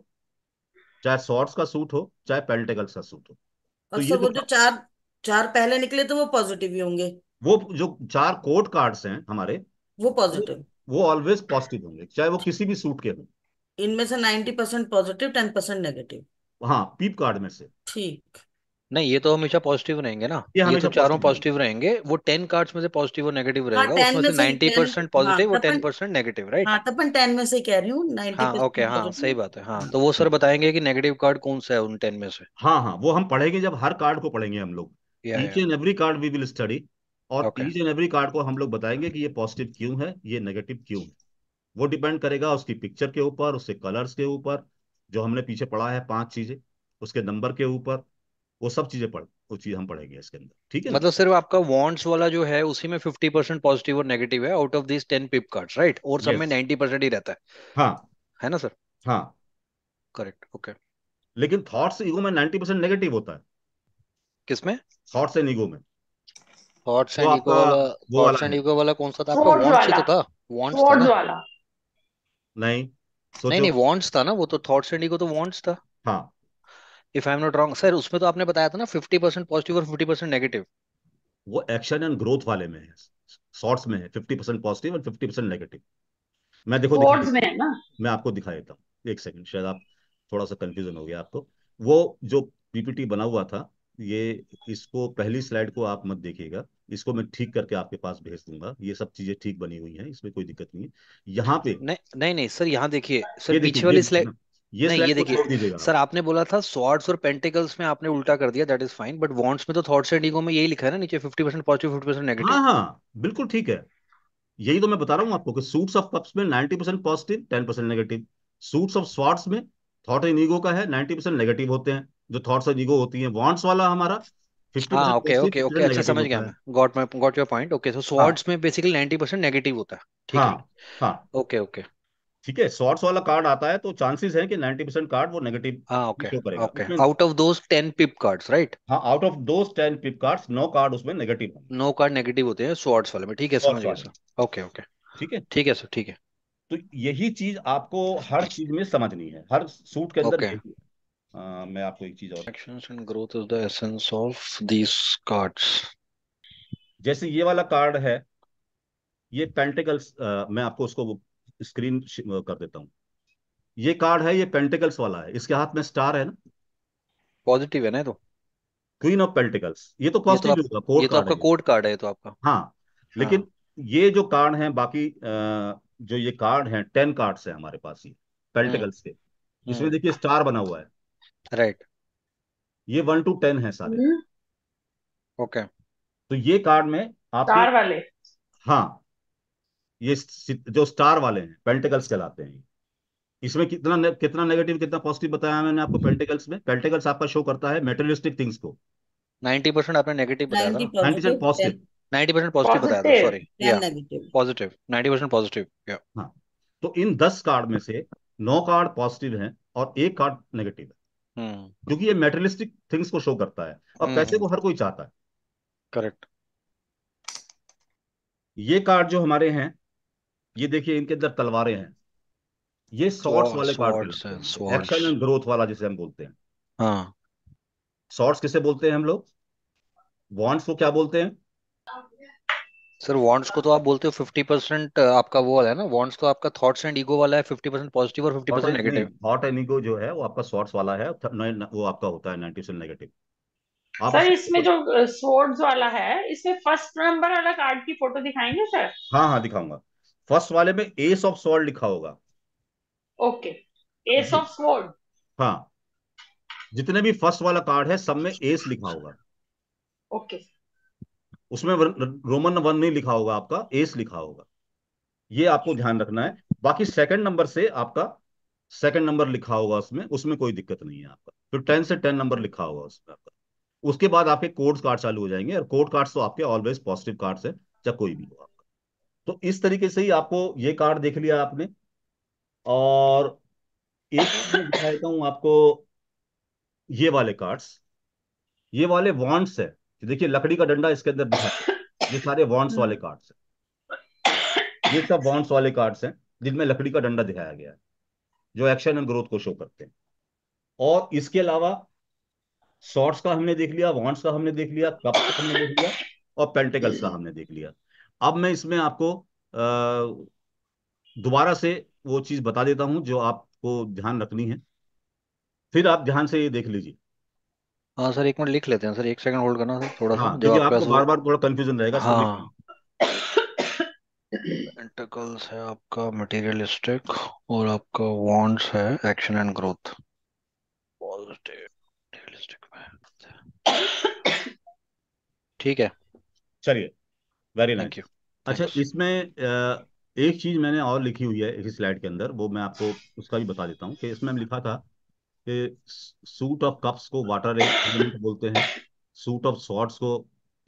चाहे शॉर्ट्स का सूट हो चाहे पेल्टेकल्स का सूट हो तो अच्छा, ये वो जो चार चार पहले निकले तो वो पॉजिटिव ही होंगे वो जो चार कोर्ट कार्ड्स हैं हमारे वो पॉजिटिव वो ऑलवेज पॉजिटिव होंगे चाहे वो किसी भी सूट के हों इनमें से ninety percent positive ten percent negative हाँ पीप कार्ड में से ठीक नहीं ये तो हमेशा पॉजिटिव रहेंगे ना ये, ये तो चारों पॉजिटिव रहेंगे वो टेन कार्ड्स में से पॉजिटिव और नेगेटिव हाँ, रहेगा उसमें से नाइनटी परसेंट पॉजिटिव और टेन परसेंट नेगेटिव राइट हाँ टेन हाँ, में से कह रही हूँ हाँ ओके हाँ सही बात है हाँ तो वो सर बताएंगे कि नेगेटिव कार्ड कौन सा है उन टेन में से हाँ हाँ वो हम पढ़ेंगे जब हर कार्ड को पढ़ेंगे हम लोग each and every card we will study और ईच एंड एवरी कार्ड को हम लोग बताएंगे कि ये पॉजिटिव क्यों है ये नेगेटिव क्यों है वो डिपेंड करेगा उसकी पिक्चर के ऊपर उसके कलर्स के ऊपर जो हमने पीछे पढ़ा है पांच चीजें उसके नंबर के ऊपर वो सब चीजें पढ़ वो चीज हम पढ़ेंगे इसके अंदर ठीक है मतलब सिर्फ आपका वॉन्ट्स वाला जो है उसी में फिफ्टी परसेंट पॉजिटिव और नेगेटिव है out of this ten pip card right और सब में नाइनटी परसेंट ही रहता है हाँ है ना सर हाँ करेक्ट ओके लेकिन थॉट्स ईगो में नाइनटी परसेंट नेगेटिव होता है किसमें थॉट्स एंड ईगो में थॉट्स एंड ईगो वाला थॉट्स एंड ईगो वाला कौन सा था आपका वॉन्ट्स ही तो था वॉन्ट्स था ना नहीं नहीं नहीं वॉन्ट्स था ना वो तो थॉट्स एंड ईगो तो वॉन्ट्स था हाँ if I am not wrong sir उसमें तो आपने बताया था ना फिफ्टी परसेंट पॉजिटिव और फिफ्टी परसेंट नेगेटिव वो एक्शन एंड ग्रोथ वाले में है शॉर्ट्स में है fifty percent positive and fifty percent negative मैं देखो दिखा में है ना मैं आपको दिखा देता हूँ एक सेकंड शायद आप थोड़ा सा कंफ्यूजन हो गया आपको वो जो पीपीटी बना हुआ था ये इसको पहली स्लाइड को आप मत देखिएगा इसको मैं ठीक करके आपके पास भेज दूंगा ये सब चीजें ठीक बनी हुई हैं इसमें कोई दिक्कत नहीं है यहाँ पे नहीं नहीं सर यहाँ देखिए सर पीछे वाली स्लाइड ये नहीं ये देखिए सर आपने बोला था स्वॉर्ड्स और पेंटिकल्स में आपने उल्टा कर दिया that is fine but wands में तो थॉट्स एंड ईगो में यही लिखा है ना नीचे 50% पॉजिटिव 50% नेगेटिव हाँ हाँ बिल्कुल ठीक है यही तो मैं बता रहा हूँ आपको कि सूट्स ऑफ कप्स में 90% positive 10% negative suits of swords में थॉट एंड ईगो का है 90% नेगेटिव होते हैं जो थॉट्स एंड ईगो होती है वॉन्ट्स वाला हमारा हाँ ओके ओके ओके अच्छा समझ गया मैं got my got your point okay so swords में बेसिकली 90% नेगेटिव होता है ठीक है ओके हाँ, ओके हाँ। ठीक है शॉर्ट्स वाला कार्ड आता है तो चांसेस है कि 90 परसेंट कार्ड वो नेगेटिव शो हाँ, करेगा okay out of those ten pip cards right हाँ out of those ten pip cards no card उसमें नेगेटिव नो कार्ड नेगेटिव होते हैं शॉर्ट्स वाले में ठीक है समझ गया सर ओके ओके ठीक है ठीक है सर ठीक है तो यही चीज आपको हर चीज में समझनी है हर सूट के अंदर okay. आ, हाँ, मैं आपको एक चीज और actions and growth is the essence of these cards जैसे ये वाला कार्ड है ये पेंटिकल्स मैं आपको उसको स्क्रीन कर देता हूँ ये कार्ड है ये पेंटिकल्स वाला है इसके हाथ में स्टार है ना पॉजिटिव है ना तो क्वीन ऑफ पेंटिकल्स ये तो पॉजिटिव होगा कोर्ट ये तो, तो, तो आपका कोर्ट कार्ड है ये तो आपका हाँ, हाँ। लेकिन ये जो कार्ड है बाकी जो ये कार्ड है टेन कार्ड है हमारे पास ये पेंटिकल्स हम्म। के इसमें हम्म। देखिए स्टार बना हुआ है राइट ये वन टू टेन है सारे ओके तो ये कार्ड में आप स्टार वाले हाँ ये जो स्टार वाले हैं पेंटिकल्स कहलाते हैं इसमें कितना ने, कितना नेगेटिव कितना पॉजिटिव बताया मैंने आपको पेंटिकल्स में पेंटिकल्स आपका शो करता है मेटेरियलिस्टिक थिंग्स को 90 परसेंट आपने नेगेटिव बताया था 90 परसेंट पॉजिटिव 90 परसेंट पॉजिटिव बताया था सॉरी या पॉजिटिव 90 परसेंट पॉजिटिव या हाँ। तो इन 10 कार्ड में से 9 कार्ड पॉजिटिव हैं और एक कार्ड नेगेटिव है हम्म। क्योंकि ये मेटेरियलिस्टिक थिंग्स को शो करता है और हम्म। पैसे को हर कोई चाहता है करेक्ट ये कार्ड जो हमारे हैं ये देखिए इनके अंदर तलवारें हैं ये शॉर्ट्स वाले कार्ड एक्शन एंड ग्रोथ वाला जिसे हम बोलते हैं शॉर्ट्स हाँ। किसे बोलते हैं हम लोग वॉन्ट्स को क्या बोलते हैं सर वॉन्ट्स को तो आप बोलते हो फिफ्टी परसेंट आपका वो वाला है ना वॉन्ट्स तो आपका थॉट्स एंड ईगो वाला है फिफ्टी परसेंट पॉजिटिव और fifty percent negative thought and ego जो है वो आपका शॉर्ट्स वाला है वो आपका होता है नाइन्टी परसेंट नेगेटिव आप सर इसमें जो स्वॉर्ड्स वाला है इसमें फर्स्ट नंबर वाला कार्ड की फोटो दिखाएंगे सर हाँ हाँ दिखाऊंगा फर्स्ट वाले में एस ऑफ स्वॉर्ड लिखा होगा ओके एस ऑफ स्वॉर्ड हाँ जितने भी फर्स्ट वाला कार्ड है सब में एस लिखा होगा ओके okay. उसमें रोमन वन नहीं लिखा होगा आपका एस लिखा होगा ये आपको ध्यान रखना है बाकी सेकंड नंबर से आपका सेकंड नंबर लिखा होगा उसमें उसमें कोई दिक्कत नहीं है आपका फिर तो टेन से टेन नंबर लिखा होगा उसमें आपका उसके बाद आपके कोर्ट कार्ड चालू हो जाएंगे और कोर्ट कार्ड तो आपके ऑलवेज पॉजिटिव कार्ड है चाहे कोई भी हो आप तो इस तरीके से ही आपको ये कार्ड देख लिया आपने और एक दिखा देता आपको ये वाले कार्ड्स ये वाले वॉन्ट्स है देखिए लकड़ी का डंडा इसके अंदर ये सारे वॉन्ट्स वाले कार्ड्स है ये सब वॉन्ट्स वाले कार्ड्स हैं जिनमें लकड़ी का डंडा दिखाया गया है जो एक्शन एंड ग्रोथ को शो करते हैं और इसके अलावा शॉर्ट्स का हमने देख लिया वॉन्ट्स का हमने देख लिया कप का हमने देख लिया और पेंटिकल्स का हमने देख लिया अब मैं इसमें आपको दोबारा से वो चीज बता देता हूं जो आपको ध्यान रखनी है फिर आप ध्यान से ये देख लीजिए हाँ सर एक मिनट लिख लेते हैं सर एक सेकंड होल्ड करना सर थोड़ा हाँ, सा जो आपको आपको बार बार थोड़ा कंफ्यूजन रहेगा सर हाँ इंटरकल्स है आपका मटेरियलिस्टिक और आपका वांट्स है एक्शन एंड ग्रोथ पॉजिटिव ठीक है चलिए वेरी नाइस थैंक यू अच्छा इसमें एक चीज मैंने और लिखी हुई है एक स्लाइड के अंदर वो मैं आपको उसका भी बता देता हूँ कि इसमें लिखा था कि सूट ऑफ कप्स को वाटर एलिमेंट बोलते हैं सूट ऑफ शॉर्ट्स को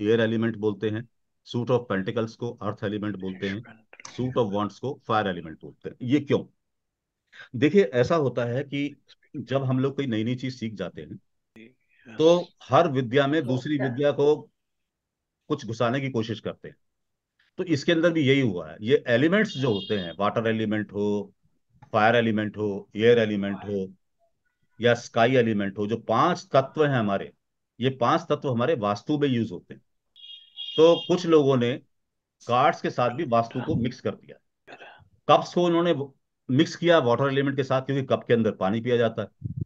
एयर एलिमेंट बोलते हैं सूट ऑफ पेंटिकल्स को अर्थ एलिमेंट बोलते हैं सूट ऑफ वॉन्ट्स को फायर एलिमेंट बोलते हैं ये क्यों देखिए ऐसा होता है कि जब हम लोग कोई नई नई चीज सीख जाते हैं तो हर विद्या में तो दूसरी विद्या को कुछ घुसाने की कोशिश करते हैं तो इसके अंदर भी यही हुआ है ये एलिमेंट्स जो होते हैं वाटर एलिमेंट हो फायर एलिमेंट हो एयर एलिमेंट हो या स्काई एलिमेंट हो जो पांच तत्व हैं हमारे ये पांच तत्व हमारे वास्तु में यूज होते हैं तो कुछ लोगों ने कार्ड्स के साथ भी वास्तु को मिक्स कर दिया कप्स को उन्होंने मिक्स किया वाटर एलिमेंट के साथ क्योंकि कप के अंदर पानी पिया जाता है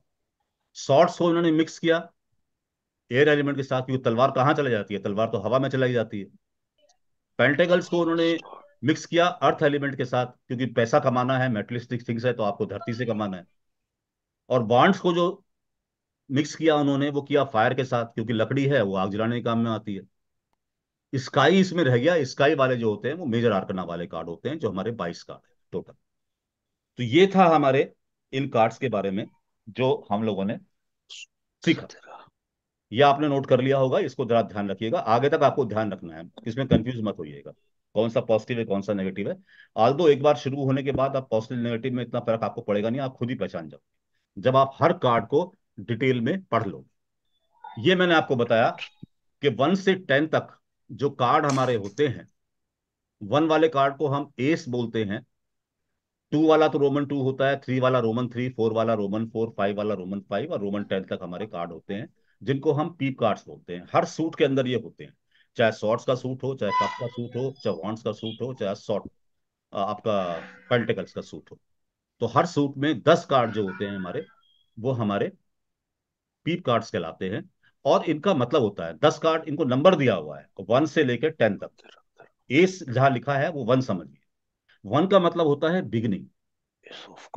शॉर्ट्स को उन्होंने मिक्स किया एयर एलिमेंट के साथ क्योंकि तलवार कहाँ चली जाती है तलवार तो हवा में चलाई जाती है पेंटेगल्स को उन्होंने मिक्स किया अर्थ एलिमेंट के साथ क्योंकि पैसा कमाना है मेटलिस्टिक थिंग्स है तो आपको धरती से कमाना है और बॉन्ड्स को जो मिक्स किया उन्होंने वो किया फायर के साथ क्योंकि लकड़ी है वो आग जलाने के काम में आती है स्काई इसमें रह गया स्काई वाले जो होते हैं वो मेजर आर्कना वाले कार्ड होते हैं जो हमारे बाईस कार्ड है टोटल तो ये था हमारे इन कार्ड्स के बारे में जो हम लोगों ने सीखा ये आपने नोट कर लिया होगा इसको जरा ध्यान रखिएगा आगे तक आपको ध्यान रखना है इसमें कंफ्यूज मत होइएगा कौन सा पॉजिटिव है कौन सा नेगेटिव है आज दो तो एक बार शुरू होने के बाद आप पॉजिटिव नेगेटिव में इतना फर्क आपको पड़ेगा नहीं आप खुद ही पहचान जाओगे जब आप हर कार्ड को डिटेल में पढ़ लो ये मैंने आपको बताया कि वन से टेन तक जो कार्ड हमारे होते हैं वन वाले कार्ड को हम एस बोलते हैं टू वाला तो रोमन टू होता है थ्री वाला रोमन थ्री फोर वाला रोमन फोर फाइव वाला रोमन फाइव और रोमन टेन तक हमारे कार्ड होते हैं जिनको हम पीप कार्ड्स बोलते हैं हर सूट के अंदर ये होते हैं चाहे शॉर्ट्स का सूट हो चाहे कप का सूट हो चाहे वॉन्ट्स का सूट हो चाहे शॉर्ट आपका पेंटिकल्स का सूट हो तो हर सूट में दस कार्ड जो होते हैं हमारे वो हमारे पीप कार्ड्स कहलाते हैं और इनका मतलब होता है दस कार्ड इनको नंबर दिया हुआ है तो वन से लेकर टेन तक एस जहाँ लिखा है वो वन समझिए वन का मतलब होता है बिगनिंग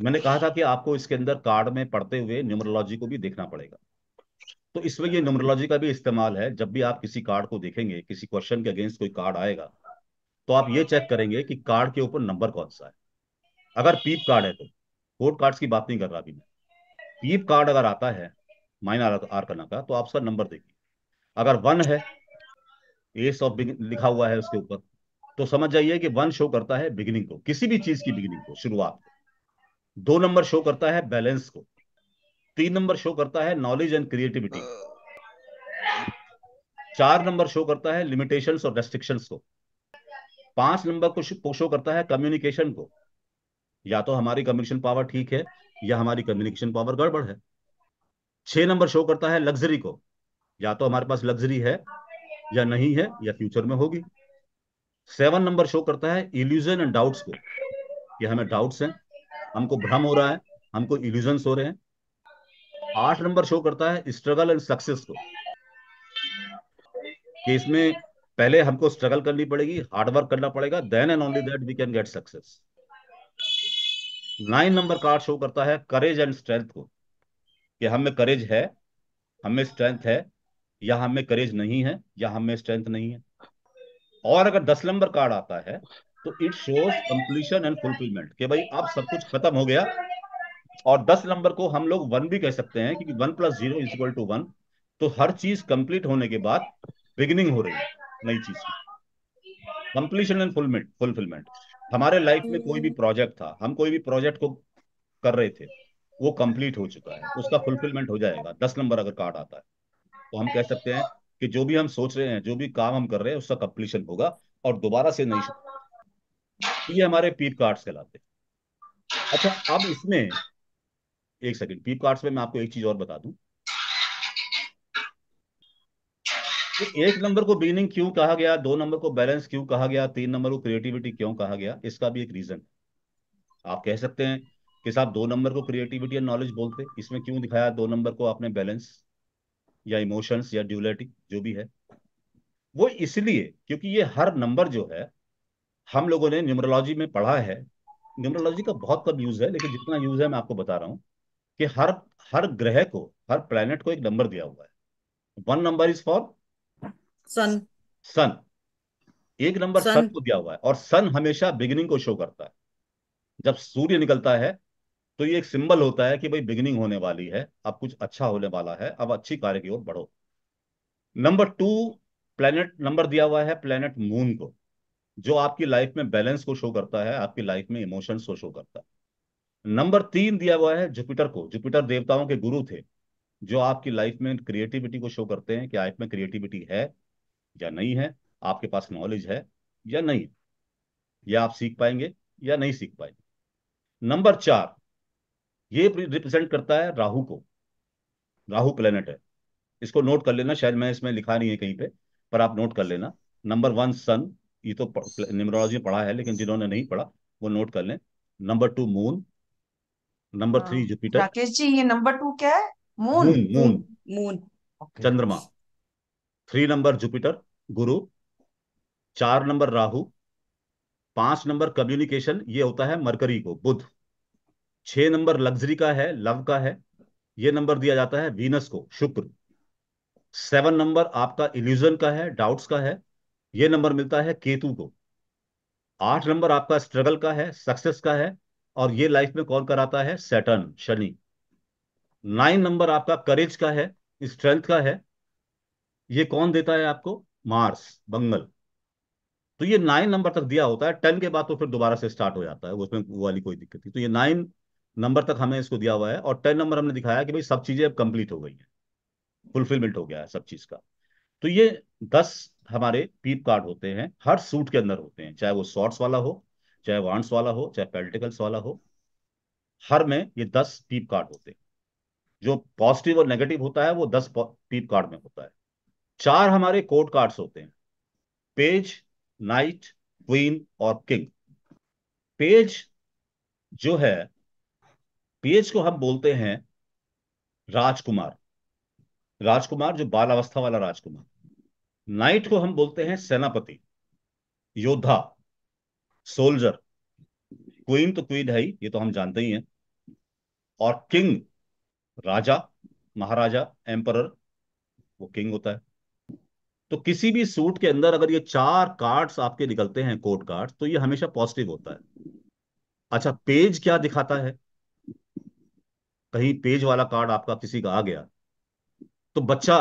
मैंने कहा था कि आपको इसके अंदर कार्ड में पढ़ते हुए न्यूमरोलॉजी को भी देखना पड़ेगा तो इसमें ये नंबरोलॉजी का भी इस्तेमाल है जब भी आप किसी कार्ड को देखेंगे किसी क्वेश्चन के अगेंस्ट कोई कार्ड आएगा तो आप ये चेक करेंगे कि कार्ड के ऊपर नंबर कौन सा है अगर पीप कार्ड है तो कोर्ट कार्ड्स की बात नहीं कर रहा अभी मैं पीप कार्ड अगर आता है माइन आर करना का तो आप उसका नंबर देखिए अगर वन है एस ऑफ लिखा हुआ है उसके ऊपर तो समझ जाइए कि वन शो करता है बिगिनिंग को किसी भी चीज की बिगिनिंग को शुरुआत दो नंबर शो करता है बैलेंस को तीन नंबर शो करता है नॉलेज एंड क्रिएटिविटी चार नंबर शो करता है लिमिटेशन और रेस्ट्रिक्शन को पांच नंबर को शो करता है कम्युनिकेशन को या तो हमारी कम्युनिकेशन पावर ठीक है या हमारी कम्युनिकेशन पावर गड़बड़ है छह नंबर शो करता है लग्जरी को या तो हमारे पास लग्जरी है या नहीं है या फ्यूचर में होगी सेवन नंबर शो करता है इल्यूजन एंड डाउट्स को कि हमें डाउट्स हैं हमको भ्रम हो रहा है हमको इल्यूजन हो रहे हैं आठ नंबर शो करता है स्ट्रगल एंड सक्सेस को कि इसमें पहले हमको स्ट्रगल करनी पड़ेगी हार्डवर्क करना पड़ेगा then and only that we can get success nine number card show करता है करेज एंड स्ट्रेंथ को कि हम में करेज है हम में स्ट्रेंथ है या हम में करेज नहीं है या हम में स्ट्रेंथ नहीं है और अगर दस नंबर कार्ड आता है तो it shows completion and fulfilment कि भाई अब सब कुछ खत्म हो गया और दस नंबर को हम लोग वन भी कह सकते हैं क्योंकि one plus zero is equal to one तो हर चीज कंप्लीट होने के बाद बिगिनिंग हो रही है नई चीज की कंप्लीशन एंड फुलमेंट फुलफिलमेंट हमारे लाइफ में कोई भी प्रोजेक्ट था हम कोई भी प्रोजेक्ट को कर रहे थे वो कंप्लीट हो चुका है उसका फुलफिलमेंट हो जाएगा दस नंबर अगर कार्ड आता है तो हम कह सकते हैं कि जो भी हम सोच रहे हैं जो भी काम हम कर रहे हैं उसका कंप्लीशन होगा और दोबारा से नहीं ये हमारे पीप कार्ड्स e e कहलाते हैं अच्छा अब इसमें एक सेकंड पीप कार्ड्स में मैं आपको एक चीज और बता दू एक नंबर को बिगिनिंग क्यों कहा गया दो नंबर को बैलेंस क्यों कहा गया तीन नंबर को क्रिएटिविटी क्यों कहा गया इसका भी एक रीजन आप कह सकते हैं कि साहब दो नंबर को क्रिएटिविटी या नॉलेज बोलते इसमें क्यों दिखाया दो नंबर को आपने बैलेंस या इमोशंस या ड्यूलिटी जो भी है वो इसलिए क्योंकि ये हर नंबर जो है हम लोगों ने न्यूमरोलॉजी में पढ़ा है न्यूमरोलॉजी का बहुत कम यूज है लेकिन जितना यूज है मैं आपको बता रहा हूँ कि हर हर ग्रह को हर प्लेनेट को एक नंबर दिया हुआ है one number is for sun sun एक नंबर सन।, को दिया हुआ है और सन हमेशा बिगिनिंग को शो करता है जब सूर्य निकलता है तो ये एक सिंबल होता है कि भाई बिगिनिंग होने वाली है अब कुछ अच्छा होने वाला है अब अच्छी कार्य की ओर बढ़ो नंबर टू प्लेनेट नंबर दिया हुआ है प्लेनेट मून को जो आपकी लाइफ में बैलेंस को शो करता है आपकी लाइफ में इमोशंस को शो करता है नंबर तीन दिया हुआ है जुपिटर को जुपिटर देवताओं के गुरु थे जो आपकी लाइफ में क्रिएटिविटी को शो करते हैं कि लाइफ में क्रिएटिविटी है या नहीं है आपके पास नॉलेज है या नहीं या आप सीख पाएंगे या नहीं सीख पाएंगे नंबर चार ये रिप्रेजेंट करता है राहु को राहु प्लेनेट है इसको नोट कर लेना शायद मैं इसमें लिखा नहीं है कहीं पे पर आप नोट कर लेना नंबर वन सन ये तो न्यूमरोलॉजी पढ़ा है लेकिन जिन्होंने नहीं पढ़ा वो नोट कर लें नंबर टू मून नंबर हाँ। थ्री जुपिटर राकेश जी ये नंबर टू क्या है moon moon moon moon okay. चंद्रमा थ्री नंबर जुपिटर गुरु चार नंबर राहु पांच नंबर कम्युनिकेशन ये होता है मरकरी को बुध छह नंबर लग्जरी का है लव का है ये नंबर दिया जाता है वीनस को शुक्र सेवन नंबर आपका इल्यूजन का है डाउट्स का है ये नंबर मिलता है केतु को आठ नंबर आपका स्ट्रगल का है सक्सेस का है और ये लाइफ में कौन कराता है सैटर्न शनि नाइन नंबर आपका करेज का है स्ट्रेंथ का है ये कौन देता है आपको मार्स बंगल तो ये नाइन नंबर तक दिया होता है टेन के बाद तो फिर दोबारा से स्टार्ट हो जाता है उसमें वो वाली कोई दिक्कत नहीं तो ये नाइन नंबर तक हमें इसको दिया हुआ है और टेन नंबर हमने दिखाया कि भाई सब चीजें अब कंप्लीट हो गई हैं फुलफिलमेंट हो गया है सब चीज का तो ये दस हमारे पीप कार्ड होते हैं हर सूट के अंदर होते हैं चाहे वो शॉर्ट्स वाला हो चाहे वांट्स वाला हो चाहे पेल्टिकल्स वाला हो हर में ये दस पीप कार्ड होते हैं जो पॉजिटिव और नेगेटिव होता है वो दस पीप कार्ड में होता है चार हमारे कोर्ट कार्ड्स होते हैं पेज नाइट क्वीन और किंग पेज जो है पेज को हम बोलते हैं राजकुमार राजकुमार जो बाल अवस्था वाला राजकुमार नाइट को हम बोलते हैं सेनापति योद्धा सोल्जर क्वीन तो क्वीन है ही ये तो हम जानते ही हैं और किंग राजा महाराजा एम्पर वो किंग होता है तो किसी भी सूट के अंदर अगर ये चार कार्ड्स आपके निकलते हैं कोर्ट कार्ड तो ये हमेशा पॉजिटिव होता है अच्छा पेज क्या दिखाता है कहीं पेज वाला कार्ड आपका किसी का आ गया तो बच्चा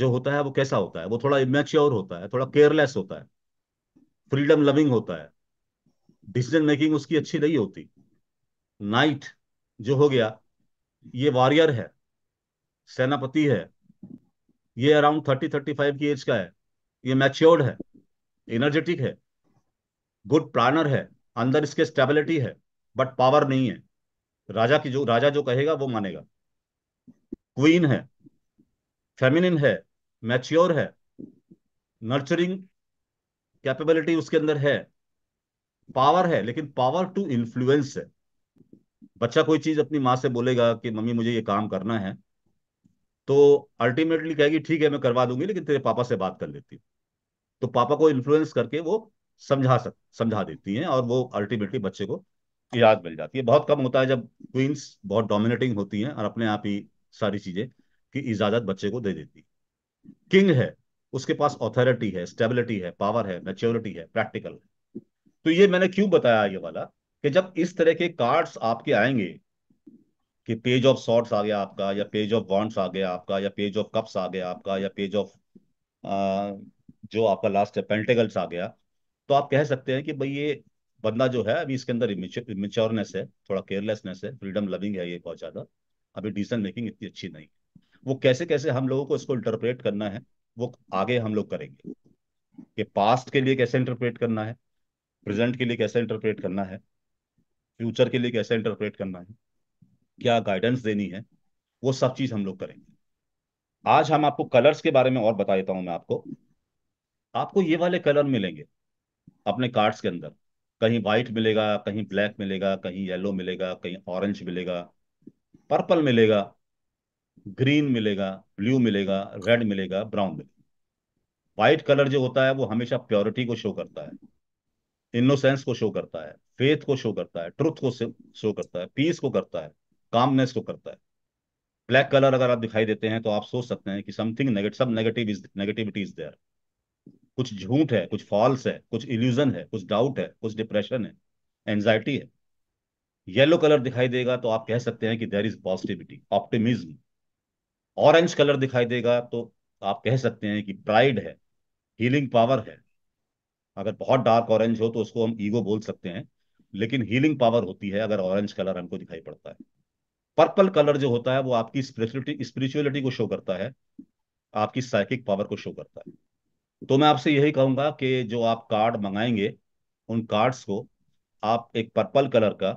जो होता है वो कैसा होता है वो थोड़ा इमेच्योर होता है थोड़ा केयरलेस होता है फ्रीडम लविंग होता है डिसीजन मेकिंग उसकी अच्छी नहीं होती नाइट जो हो गया ये वॉरियर है सेनापति है ये अराउंड थर्टी थर्टी फाइव की एज का है ये मैच्योर्ड है एनर्जेटिक है गुड प्लानर है अंदर इसके स्टेबिलिटी है बट पावर नहीं है राजा की जो राजा जो कहेगा वो मानेगा क्वीन है फेमिनिन है मैच्योर है नर्चरिंग कैपेबिलिटी उसके अंदर है पावर है लेकिन पावर टू इन्फ्लुएंस है बच्चा कोई चीज अपनी माँ से बोलेगा कि मम्मी मुझे ये काम करना है तो अल्टीमेटली कहेगी ठीक है मैं करवा दूंगी लेकिन तेरे पापा से बात कर लेती तो पापा को इन्फ्लुएंस करके वो समझा सक समझा देती हैं और वो अल्टीमेटली बच्चे को याद मिल जाती है बहुत कम होता है जब क्वींस बहुत डोमिनेटिंग होती हैं और अपने आप ही सारी चीजें की इजाजत बच्चे को दे देती है किंग है उसके पास ऑथोरिटी है स्टेबिलिटी है पावर है मेच्योरिटी है प्रैक्टिकल है तो ये मैंने क्यों बताया ये वाला कि जब इस तरह के कार्ड्स आपके आएंगे कि पेज ऑफ शॉर्ट्स आ गया आपका या पेज ऑफ वॉन्ट्स आ गया आपका या पेज ऑफ कप्स आ गया आपका या पेज ऑफ जो आपका लास्ट है पेंटेगल्स आ गया तो आप कह सकते हैं कि भाई ये बंदा जो है अभी इसके अंदर इमेच्योरनेस है थोड़ा केयरलेसनेस है फ्रीडम लविंग है ये बहुत ज़्यादा अभी डिसीजन मेकिंग इतनी अच्छी नहीं वो कैसे कैसे हम लोगों को इसको इंटरप्रेट करना है वो आगे हम लोग करेंगे कि पास्ट के लिए कैसे इंटरप्रेट करना है प्रेजेंट के लिए कैसे इंटरप्रेट करना है फ्यूचर के लिए कैसे इंटरप्रेट करना है क्या गाइडेंस देनी है वो सब चीज हम लोग करेंगे आज हम आपको कलर्स के बारे में और बता देता हूं मैं आपको आपको ये वाले कलर मिलेंगे अपने कार्ड्स के अंदर कहीं व्हाइट मिलेगा कहीं ब्लैक मिलेगा कहीं येलो मिलेगा कहीं ऑरेंज मिलेगा पर्पल मिलेगा ग्रीन मिलेगा ब्लू मिलेगा रेड मिलेगा ब्राउन मिलेगा व्हाइट कलर जो होता है वो हमेशा प्योरिटी को शो करता है इनोसेंस को शो करता है फेथ को शो करता है ट्रुथ को शो करता है पीस को करता है कामनेस को करता है ब्लैक कलर अगर आप दिखाई देते हैं तो आप सोच सकते हैं कि समथिंग नेगेटिव सब negative is negativity is there कुछ झूठ है कुछ फॉल्स है कुछ इल्यूजन है कुछ डाउट है कुछ डिप्रेशन है एंजाइटी है येलो कलर दिखाई देगा तो आप कह सकते हैं कि there is positivity optimism orange colour दिखाई देगा तो आप कह सकते हैं कि प्राइड है हीलिंग पावर है अगर बहुत डार्क ऑरेंज हो तो उसको हम ईगो बोल सकते हैं लेकिन हीलिंग पावर होती है अगर ऑरेंज कलर हमको दिखाई पड़ता है पर्पल कलर जो होता है वो आपकी स्पिरिचुअलिटी स्पिरिचुअलिटी को शो करता है आपकी साइकिक पावर को शो करता है तो मैं आपसे यही कहूंगा कि जो आप कार्ड मंगाएंगे उन कार्ड्स को आप एक पर्पल कलर का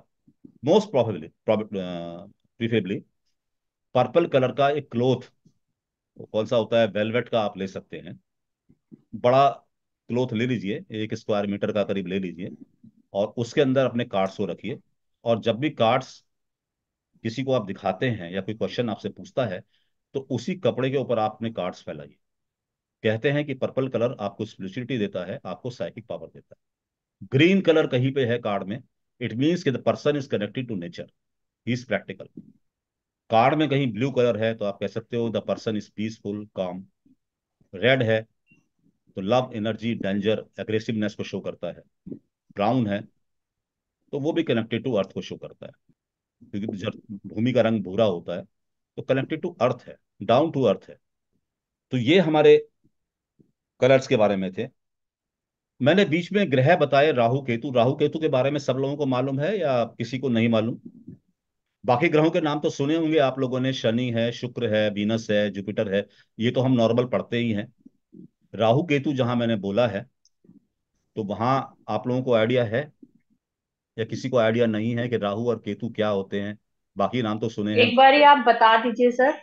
most probably preferably purple colour का एक क्लोथ कौन सा होता है वेलवेट का आप ले सकते हैं बड़ा क्लोथ ले लीजिए एक स्क्वायर मीटर का करीब ले लीजिए और उसके अंदर अपने कार्ड्स को रखिए और जब भी कार्ड्स किसी को आप दिखाते हैं या कोई क्वेश्चन आपसे पूछता है तो उसी कपड़े के ऊपर आप अपने कार्ड्स फैलाइए कहते हैं कि पर्पल कलर आपको स्पिरिचुअलिटी देता है आपको साइकिक पावर देता है ग्रीन कलर कहीं पे है कार्ड में इट मीन्स कि the person is connected to nature ही इज प्रैक्टिकल कार्ड में कहीं ब्लू कलर है तो आप कह सकते हो the person is peaceful calm red है तो लव एनर्जी डेंजर एग्रेसिवनेस को शो करता है ब्राउन है तो वो भी कनेक्टेड टू अर्थ को शो करता है क्योंकि जब भूमि का रंग भूरा होता है तो कनेक्टेड टू अर्थ है डाउन टू अर्थ है तो ये हमारे कलर्स के बारे में थे मैंने बीच में ग्रह बताए राहु केतु राहु केतु के बारे में सब लोगों को मालूम है या किसी को नहीं मालूम बाकी ग्रहों के नाम तो सुने होंगे आप लोगों ने शनि है शुक्र है वीनस है जुपिटर है ये तो हम नॉर्मल पढ़ते ही हैं राहु केतु जहां मैंने बोला है तो वहां आप लोगों को आइडिया है या किसी को आइडिया नहीं है कि राहु और केतु क्या होते हैं बाकी नाम तो सुने एक बार आप बता दीजिए सर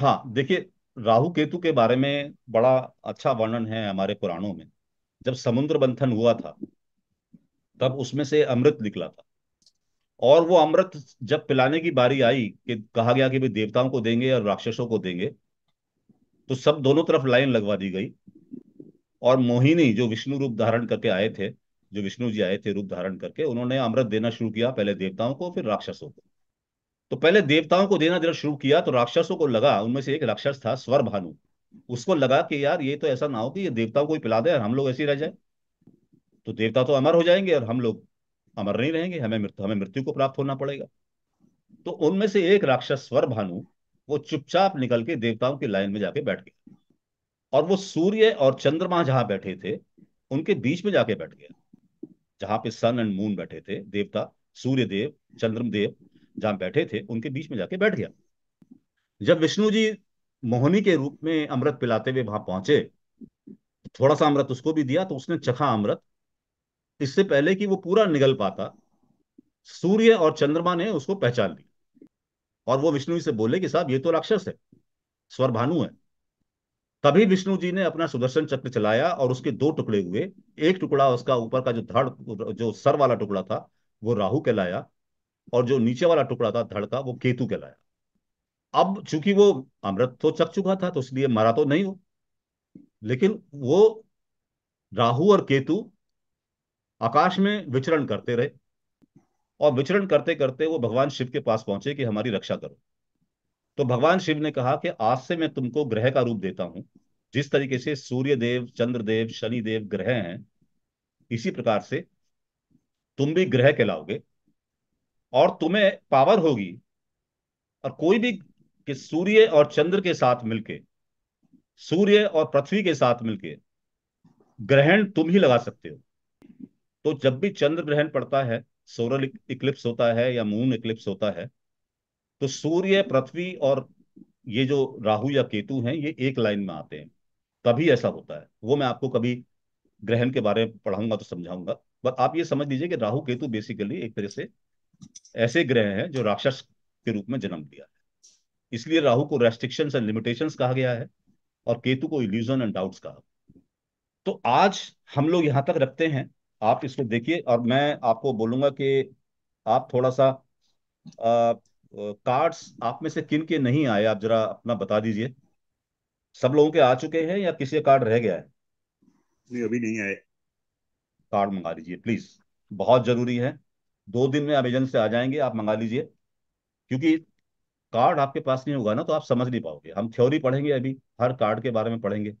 हाँ देखिए राहु केतु के बारे में बड़ा अच्छा वर्णन है हमारे पुराणों में जब समुद्र बंथन हुआ था तब उसमें से अमृत निकला था और वो अमृत जब पिलाने की बारी आई कि कहा गया कि भी देवताओं को देंगे और राक्षसों को देंगे तो सब दोनों तरफ लाइन लगवा दी गई और मोहिनी जो विष्णु रूप धारण करके आए थे जो विष्णु जी आए थे रूप धारण करके उन्होंने अमृत देना शुरू किया पहले देवताओं को फिर राक्षसों को तो पहले देवताओं को देना देना शुरू किया तो राक्षसों को लगा उनमें से एक राक्षस था स्वर भानु उसको लगा कि यार ये तो ऐसा ना हो कि ये देवताओं को ही पिला दे और हम लोग ऐसे ही रह जाए तो देवता तो अमर हो जाएंगे और हम लोग अमर नहीं रहेंगे हमें मृत्यु हमें मृत्यु को प्राप्त होना पड़ेगा तो उनमें से एक राक्षस स्वर भानु वो चुपचाप निकल के देवताओं की लाइन में जाके बैठ गया और वो सूर्य और चंद्रमा जहां बैठे थे उनके बीच में जाके बैठ गया जहां पे सन एंड मून बैठे थे देवता सूर्य देव चंद्रमदेव जहां बैठे थे उनके बीच में जाके बैठ गया जब विष्णु जी मोहनी के रूप में अमृत पिलाते हुए वहां पहुंचे थोड़ा सा अमृत उसको भी दिया तो उसने चखा अमृत इससे पहले कि वो पूरा निगल पाता सूर्य और चंद्रमा ने उसको पहचान ली और वो विष्णु जी से बोले कि साहब ये तो राक्षस है स्वर भानु है तभी विष्णु जी ने अपना सुदर्शन चक्र चलाया और उसके दो टुकड़े हुए एक टुकड़ा उसका ऊपर का जो धड़ जो सर वाला टुकड़ा था वो राहु कहलाया और जो नीचे वाला टुकड़ा था धड़ का वो केतु कहलाया अब चूंकि वो अमृत तो चक चुका था तो इसलिए मरा तो नहीं हो लेकिन वो राहु और केतु आकाश में विचरण करते रहे और विचरण करते करते वो भगवान शिव के पास पहुंचे कि हमारी रक्षा करो तो भगवान शिव ने कहा कि आज से मैं तुमको ग्रह का रूप देता हूं जिस तरीके से सूर्य देव चंद्रदेव शनिदेव ग्रह हैं इसी प्रकार से तुम भी ग्रह कहलाओगे और तुम्हें पावर होगी और कोई भी कि सूर्य और चंद्र के साथ मिलके सूर्य और पृथ्वी के साथ मिलके ग्रहण तुम ही लगा सकते हो तो जब भी चंद्र ग्रहण पड़ता है सोलर इक्लिप्स होता है या मून इक्लिप्स होता है तो सूर्य पृथ्वी और ये जो राहु या केतु हैं ये एक लाइन में आते हैं तभी ऐसा होता है वो मैं आपको कभी ग्रहण के बारे में पढ़ाऊंगा तो समझाऊंगा बट आप ये समझ लीजिए कि राहु केतु बेसिकली एक तरह से ऐसे ग्रह हैं जो राक्षस के रूप में जन्म लिया है इसलिए राहु को रेस्ट्रिक्शंस एंड लिमिटेशन कहा गया है और केतु को इल्यूजन एंड डाउट्स कहा तो आज हम लोग यहां तक रखते हैं आप इसको देखिए और मैं आपको बोलूंगा कि आप थोड़ा सा कार्ड्स आप में से किन के नहीं आए आप जरा अपना बता दीजिए सब लोगों के आ चुके हैं या किसी कार्ड रह गया है नहीं अभी नहीं आए कार्ड मंगा लीजिए प्लीज बहुत जरूरी है दो दिन में एजेंट से आ जाएंगे आप मंगा लीजिए क्योंकि कार्ड आपके पास नहीं होगा ना तो आप समझ नहीं पाओगे हम थ्योरी पढ़ेंगे अभी हर कार्ड के बारे में पढ़ेंगे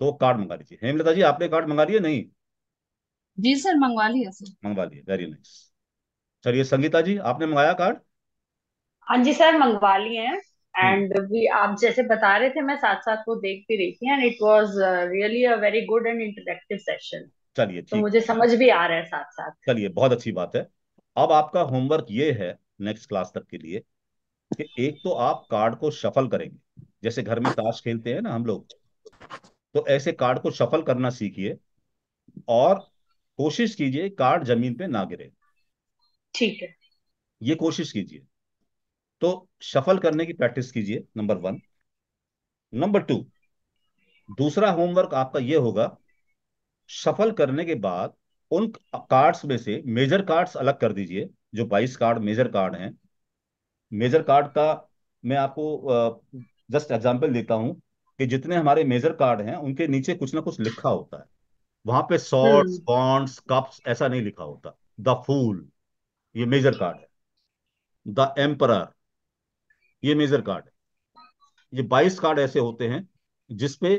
तो कार्ड मंगा लीजिए हेमलता जी आपने कार्ड मंगा लिया नहीं जी सर मंगवा लिया सर मंगवा लिया वेरी नाइस चलिए संगीता जी आपने मंगाया कार्ड हाँ जी सर मंगवा लिए हैं एंड हम्म। वी आप जैसे बता रहे थे मैं साथ साथ वो देख भी रही थी and it was really a very good and interactive session चलिए तो मुझे समझ भी आ रहा है साथ साथ चलिए बहुत अच्छी बात है अब आपका होमवर्क ये है नेक्स्ट क्लास तक के लिए कि एक तो आप कार्ड को शफल करेंगे जैसे घर में ताश खेलते हैं ना हम लोग तो ऐसे कार्ड को शफल करना सीखिए और कोशिश कीजिए कार्ड जमीन पे ना गिरे ठीक है ये कोशिश कीजिए तो सफल करने की प्रैक्टिस कीजिए नंबर वन नंबर टू दूसरा होमवर्क आपका ये होगा सफल करने के बाद उन कार्ड्स में से मेजर कार्ड्स अलग कर दीजिए जो 22 कार्ड मेजर कार्ड हैं मेजर कार्ड का मैं आपको जस्ट एग्जांपल देता हूं कि जितने हमारे मेजर कार्ड हैं उनके नीचे कुछ ना कुछ लिखा होता है वहां पे सॉर्ट्स बॉन्ड्स कप्स ऐसा नहीं लिखा होता द फूल ये मेजर कार्ड है द एम्पर ये मेजर कार्ड है ये बाईस कार्ड ऐसे होते हैं जिसपे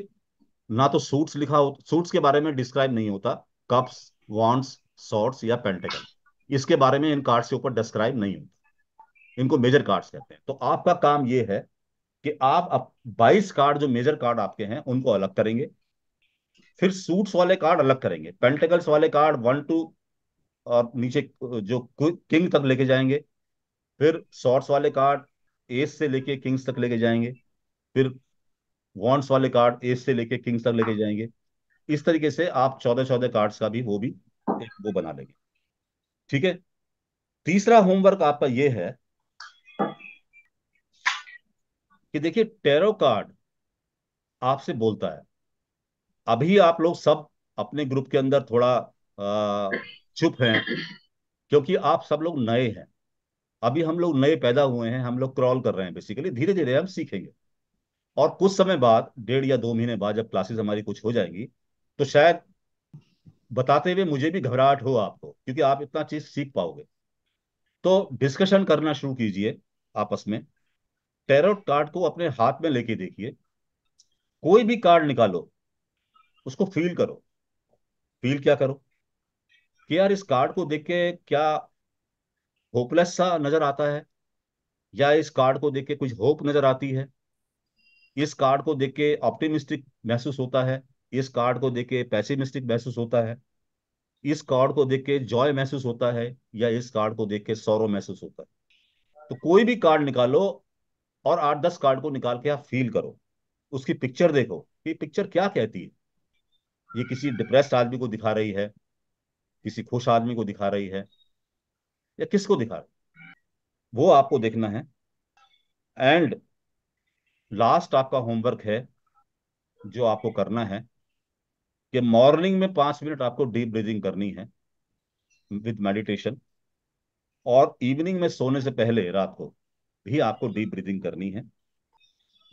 ना तो सूट्स लिखा होता सूट्स के बारे में डिस्क्राइब नहीं होता कप्स वॉन्ड्स सॉर्ट्स या पेंटेकल इसके बारे में इन कार्ड्स के ऊपर डिस्क्राइब नहीं होता इनको मेजर कार्ड्स कहते हैं तो आपका काम ये है कि आप अब 22 कार्ड जो मेजर कार्ड आपके हैं उनको अलग करेंगे फिर सूट्स वाले कार्ड अलग करेंगे पेंटेकल्स वाले कार्ड वन टू और नीचे जो किंग तक लेके जाएंगे फिर शॉर्ट्स वाले कार्ड एस से लेके किंग्स तक लेके जाएंगे फिर वॉन्ट्स वाले कार्ड एस से लेके किंग्स तक लेके जाएंगे इस तरीके से आप चौदह चौदह कार्ड्स का भी वो भी एक वो बना लेंगे ठीक है तीसरा होमवर्क आपका ये है कि देखिए टेरो कार्ड आपसे बोलता है अभी आप लोग सब अपने ग्रुप के अंदर थोड़ा आ, चुप हैं क्योंकि आप सब लोग नए हैं अभी हम लोग नए पैदा हुए हैं हम लोग क्रॉल कर रहे हैं बेसिकली धीरे धीरे हम सीखेंगे और कुछ समय बाद डेढ़ या दो महीने बाद जब क्लासेस हमारी कुछ हो जाएंगी तो शायद बताते हुए मुझे भी घबराहट हो आपको क्योंकि आप इतना चीज सीख पाओगे तो डिस्कशन करना शुरू कीजिए आपस में टेरोट कार्ड को अपने हाथ में लेके देखिए कोई भी कार्ड निकालो उसको फील करो फील क्या करो कि यार इस कार्ड को देख के क्या होपलेस सा नजर आता है या इस कार्ड को देख के कुछ होप नजर आती है इस कार्ड को देख के ऑप्टिमिस्टिक महसूस होता है इस कार्ड को देख के पैसिमिस्टिक महसूस होता है इस कार्ड को देख के जॉय महसूस होता है या इस कार्ड को देख के सौरव महसूस होता है तो कोई भी कार्ड निकालो और आठ दस कार्ड को निकाल के आप फील करो उसकी पिक्चर देखो कि पिक्चर क्या कहती है ये किसी डिप्रेस्ड आदमी को दिखा रही है किसी खुश आदमी को दिखा रही है या किसको दिखा रही है वो आपको देखना है एंड लास्ट आपका होमवर्क है जो आपको करना है कि मॉर्निंग में पांच मिनट आपको डीप ब्रीदिंग करनी है विद मेडिटेशन और इवनिंग में सोने से पहले रात को भी आपको डीप ब्रीदिंग करनी है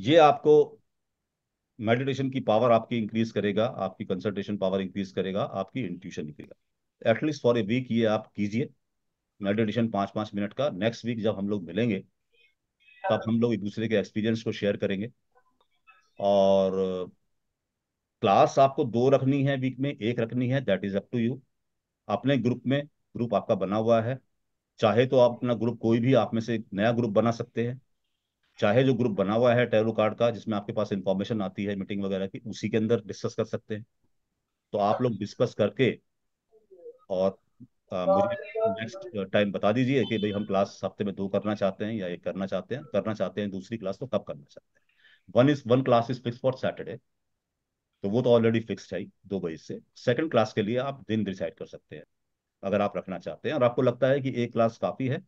ये आपको मेडिटेशन की पावर आपकी इंक्रीज करेगा आपकी कंसल्टेशन पावर इंक्रीज करेगा आपकी इंट्यूशन निकलेगा एटलीस्ट फॉर ए वीक ये आप कीजिए मेडिटेशन पाँच पाँच मिनट का नेक्स्ट वीक जब हम लोग मिलेंगे तब हम लोग एक दूसरे के एक्सपीरियंस को शेयर करेंगे और क्लास आपको दो रखनी है वीक में एक रखनी है that is up to you अपने ग्रुप में ग्रुप आपका बना हुआ है चाहे तो आप अपना ग्रुप कोई भी आप में से नया ग्रुप बना सकते हैं चाहे जो ग्रुप बना हुआ है टेरो कार्ड का जिसमें आपके पास इंफॉर्मेशन आती है मीटिंग वगैरह की उसी के अंदर डिस्कस कर सकते हैं तो आप लोग डिस्कस करके और आ, मुझे नेक्स्ट टाइम uh, बता दीजिए कि भाई हम क्लास हफ्ते में दो करना चाहते हैं या एक करना चाहते हैं करना चाहते हैं दूसरी क्लास तो कब करना चाहते हैं one is one class is fix for Saturday तो वो तो ऑलरेडी फिक्स है दो बजे से सेकंड क्लास के लिए आप दिन डिसाइड कर सकते हैं अगर आप रखना चाहते हैं और आपको लगता है कि एक क्लास काफ़ी है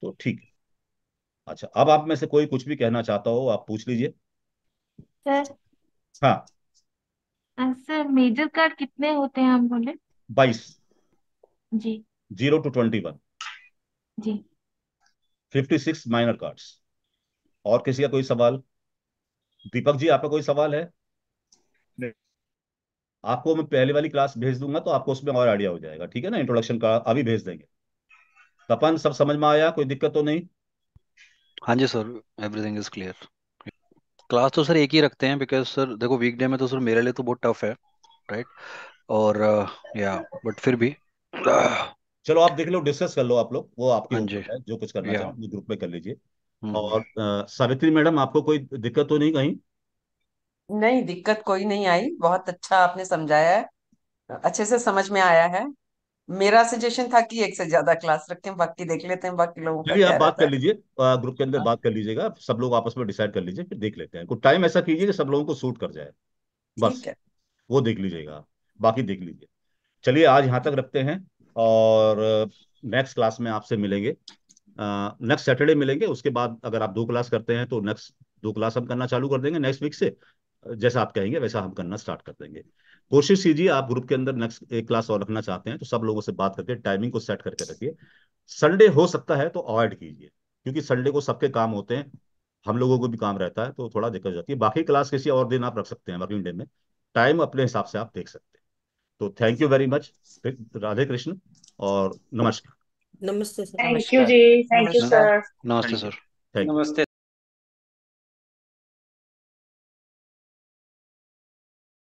तो ठीक है अच्छा अब आप में से कोई कुछ भी कहना चाहता हो आप पूछ लीजिए सर हाँ सर मेजर कार्ड कितने होते हैं हम बोले बाईस जी जीरो टू ट्वेंटी वन जी फिफ्टी सिक्स माइनर कार्ड्स और किसी का कोई सवाल दीपक जी आपका कोई सवाल है नहीं। आपको मैं पहले वाली क्लास भेज दूंगा तो आपको उसमें और आइडिया हो जाएगा ठीक है ना इंट्रोडक्शन का अभी भेज देंगे तपन सब समझ में आया कोई दिक्कत तो नहीं हाँ जी sir everything is clear class तो सर एक ही रखते हैं बिकॉज सर देखो वीकडे में तो सर मेरे लिए तो बहुत टफ है राइट और या uh, बट फिर भी चलो आप देख लो डिस्कस कर लो आप लोग वो आपके हाँ जी जो कुछ करना चाहो अपने ग्रुप में कर लीजिए हम्म। और uh, सावित्री मैडम आपको कोई दिक्कत तो नहीं कहीं नहीं दिक्कत कोई नहीं आई बहुत अच्छा आपने समझाया है अच्छे से समझ में आया है मेरा सजेशन था कि एक से ज्यादा क्लास रखते हैं बाकी देख लेते हैं बाकी लोगों का जी आप क्या बात रहता कर है लीजिए ग्रुप के अंदर हाँ बात कर लीजिएगा सब लोग आपस में डिसाइड कर लीजिए फिर देख लेते हैं कुछ टाइम ऐसा कीजिए कि सब लोगों को सूट कर जाए बस ठीक है वो देख लीजिएगा बाकी देख लीजिए चलिए आज यहाँ तक रखते हैं और नेक्स्ट क्लास में आपसे मिलेंगे नेक्स्ट सैटरडे मिलेंगे उसके बाद अगर आप दो क्लास करते हैं तो नेक्स्ट दो क्लास हम करना चालू कर देंगे नेक्स्ट वीक से जैसा आप कहेंगे वैसा हम करना स्टार्ट कर देंगे कोशिश कीजिए आप ग्रुप के अंदर नेक्स्ट एक क्लास और रखना चाहते हैं तो सब लोगों से बात करके टाइमिंग को सेट करके रखिए संडे हो सकता है तो अवॉइड कीजिए क्योंकि संडे को सबके काम होते हैं हम लोगों को भी काम रहता है तो थोड़ा दिक्कत हो जाती है बाकी क्लास किसी और दिन आप रख सकते हैं वर्किंग डे में टाइम अपने हिसाब से आप देख सकते हैं तो thank you very much Radhe Krishna और नमस्कार नमस्ते सर थैंक यू जी थैंक यू सर नमस्ते सर नमस्ते